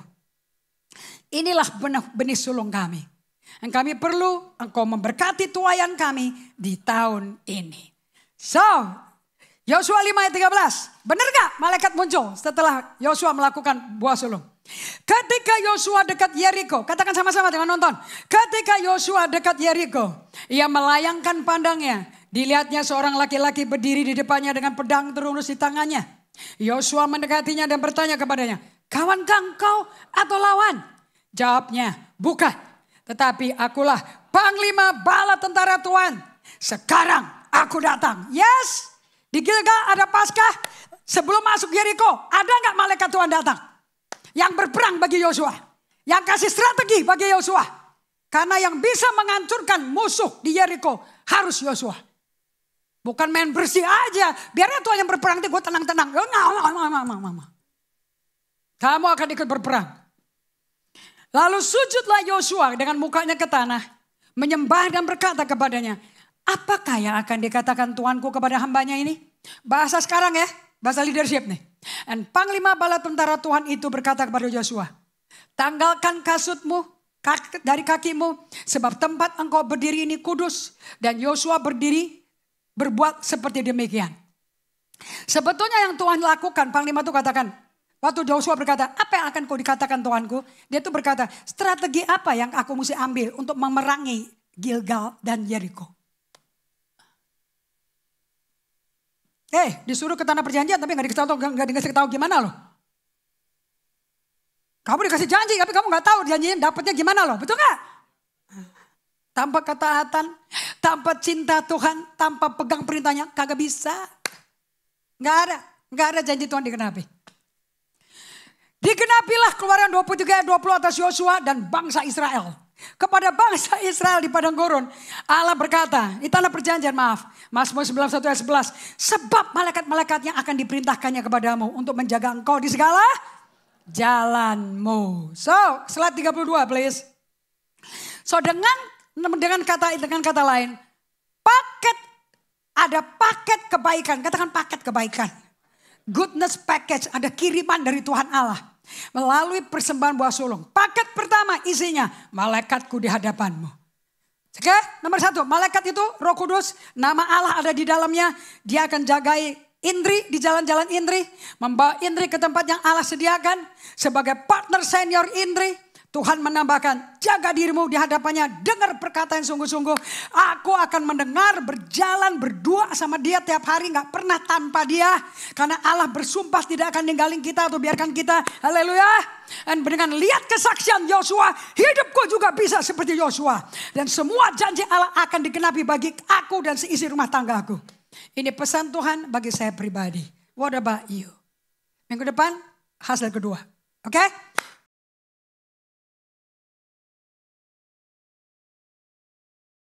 Inilah benih sulung kami yang kami perlu engkau memberkati tuayan kami di tahun ini. So, Yosua 5 ayat 13. Benar gak malaikat muncul setelah Yosua melakukan buah sulung? Ketika Yosua dekat Yeriko, katakan sama-sama dengan nonton. Ketika Yosua dekat Yeriko, ia melayangkan pandangnya. Dilihatnya seorang laki-laki berdiri di depannya dengan pedang terurus di tangannya. Yosua mendekatinya dan bertanya kepadanya, kawankah engkau atau lawan? Jawabnya, bukan. Tetapi akulah panglima bala tentara Tuhan. Sekarang aku datang. Yes. Di Gilgal ada Paskah. Sebelum masuk Jericho, ada nggak malaikat Tuhan datang? Yang berperang bagi Yosua. Yang kasih strategi bagi Yosua. Karena yang bisa menghancurkan musuh di Jericho harus Yosua. Bukan main bersih aja. Biar Tuhan yang berperang, gue tenang-tenang. Kamu akan ikut berperang. Lalu sujudlah Yosua dengan mukanya ke tanah, menyembah dan berkata kepadanya, apakah yang akan dikatakan Tuanku kepada hambanya ini? Bahasa sekarang ya, bahasa leadership nih. Dan panglima bala tentara Tuhan itu berkata kepada Yosua, tanggalkan kasutmu dari kakimu, sebab tempat engkau berdiri ini kudus. Dan Yosua berdiri berbuat seperti demikian. Sebetulnya yang Tuhan lakukan, Panglima itu katakan, Waktu Joshua berkata, apa yang akan kau dikatakan Tuhanku? Dia itu berkata, strategi apa yang aku mesti ambil untuk memerangi Gilgal dan Jericho? Eh, disuruh ke tanah perjanjian tapi nggak dikasih tahu, nggak dikasih tahu gimana loh. Kamu dikasih janji tapi kamu nggak tahu janjinya dapatnya gimana loh, betul nggak? Tanpa ketaatan, tanpa cinta Tuhan, tanpa pegang perintahnya, kagak bisa. Nggak ada, nggak ada janji Tuhan dikenapi. Digenapilah keluaran 23 ayat 20 atas Yosua dan bangsa Israel. Kepada bangsa Israel di padang gurun, Allah berkata, di tanah perjanjian maaf, Mazmur 91 ayat 11, sebab malaikat malaikat yang akan diperintahkannya kepadamu untuk menjaga engkau di segala jalanmu. So, slide 32 please. So, dengan dengan kata dengan kata lain, paket ada paket kebaikan, katakan paket kebaikan goodness package, ada kiriman dari Tuhan Allah. Melalui persembahan buah sulung. Paket pertama isinya, malaikatku di hadapanmu. Oke, nomor satu, malaikat itu roh kudus, nama Allah ada di dalamnya. Dia akan jagai Indri di jalan-jalan Indri. Membawa Indri ke tempat yang Allah sediakan. Sebagai partner senior Indri. Tuhan menambahkan, jaga dirimu di hadapannya, dengar perkataan sungguh-sungguh. Aku akan mendengar, berjalan, berdua sama dia tiap hari, nggak pernah tanpa dia. Karena Allah bersumpah tidak akan ninggalin kita atau biarkan kita. Haleluya. Dan dengan lihat kesaksian Yosua, hidupku juga bisa seperti Yosua. Dan semua janji Allah akan digenapi bagi aku dan seisi rumah tangga aku. Ini pesan Tuhan bagi saya pribadi. What about you? Minggu depan, hasil kedua. Oke? Okay?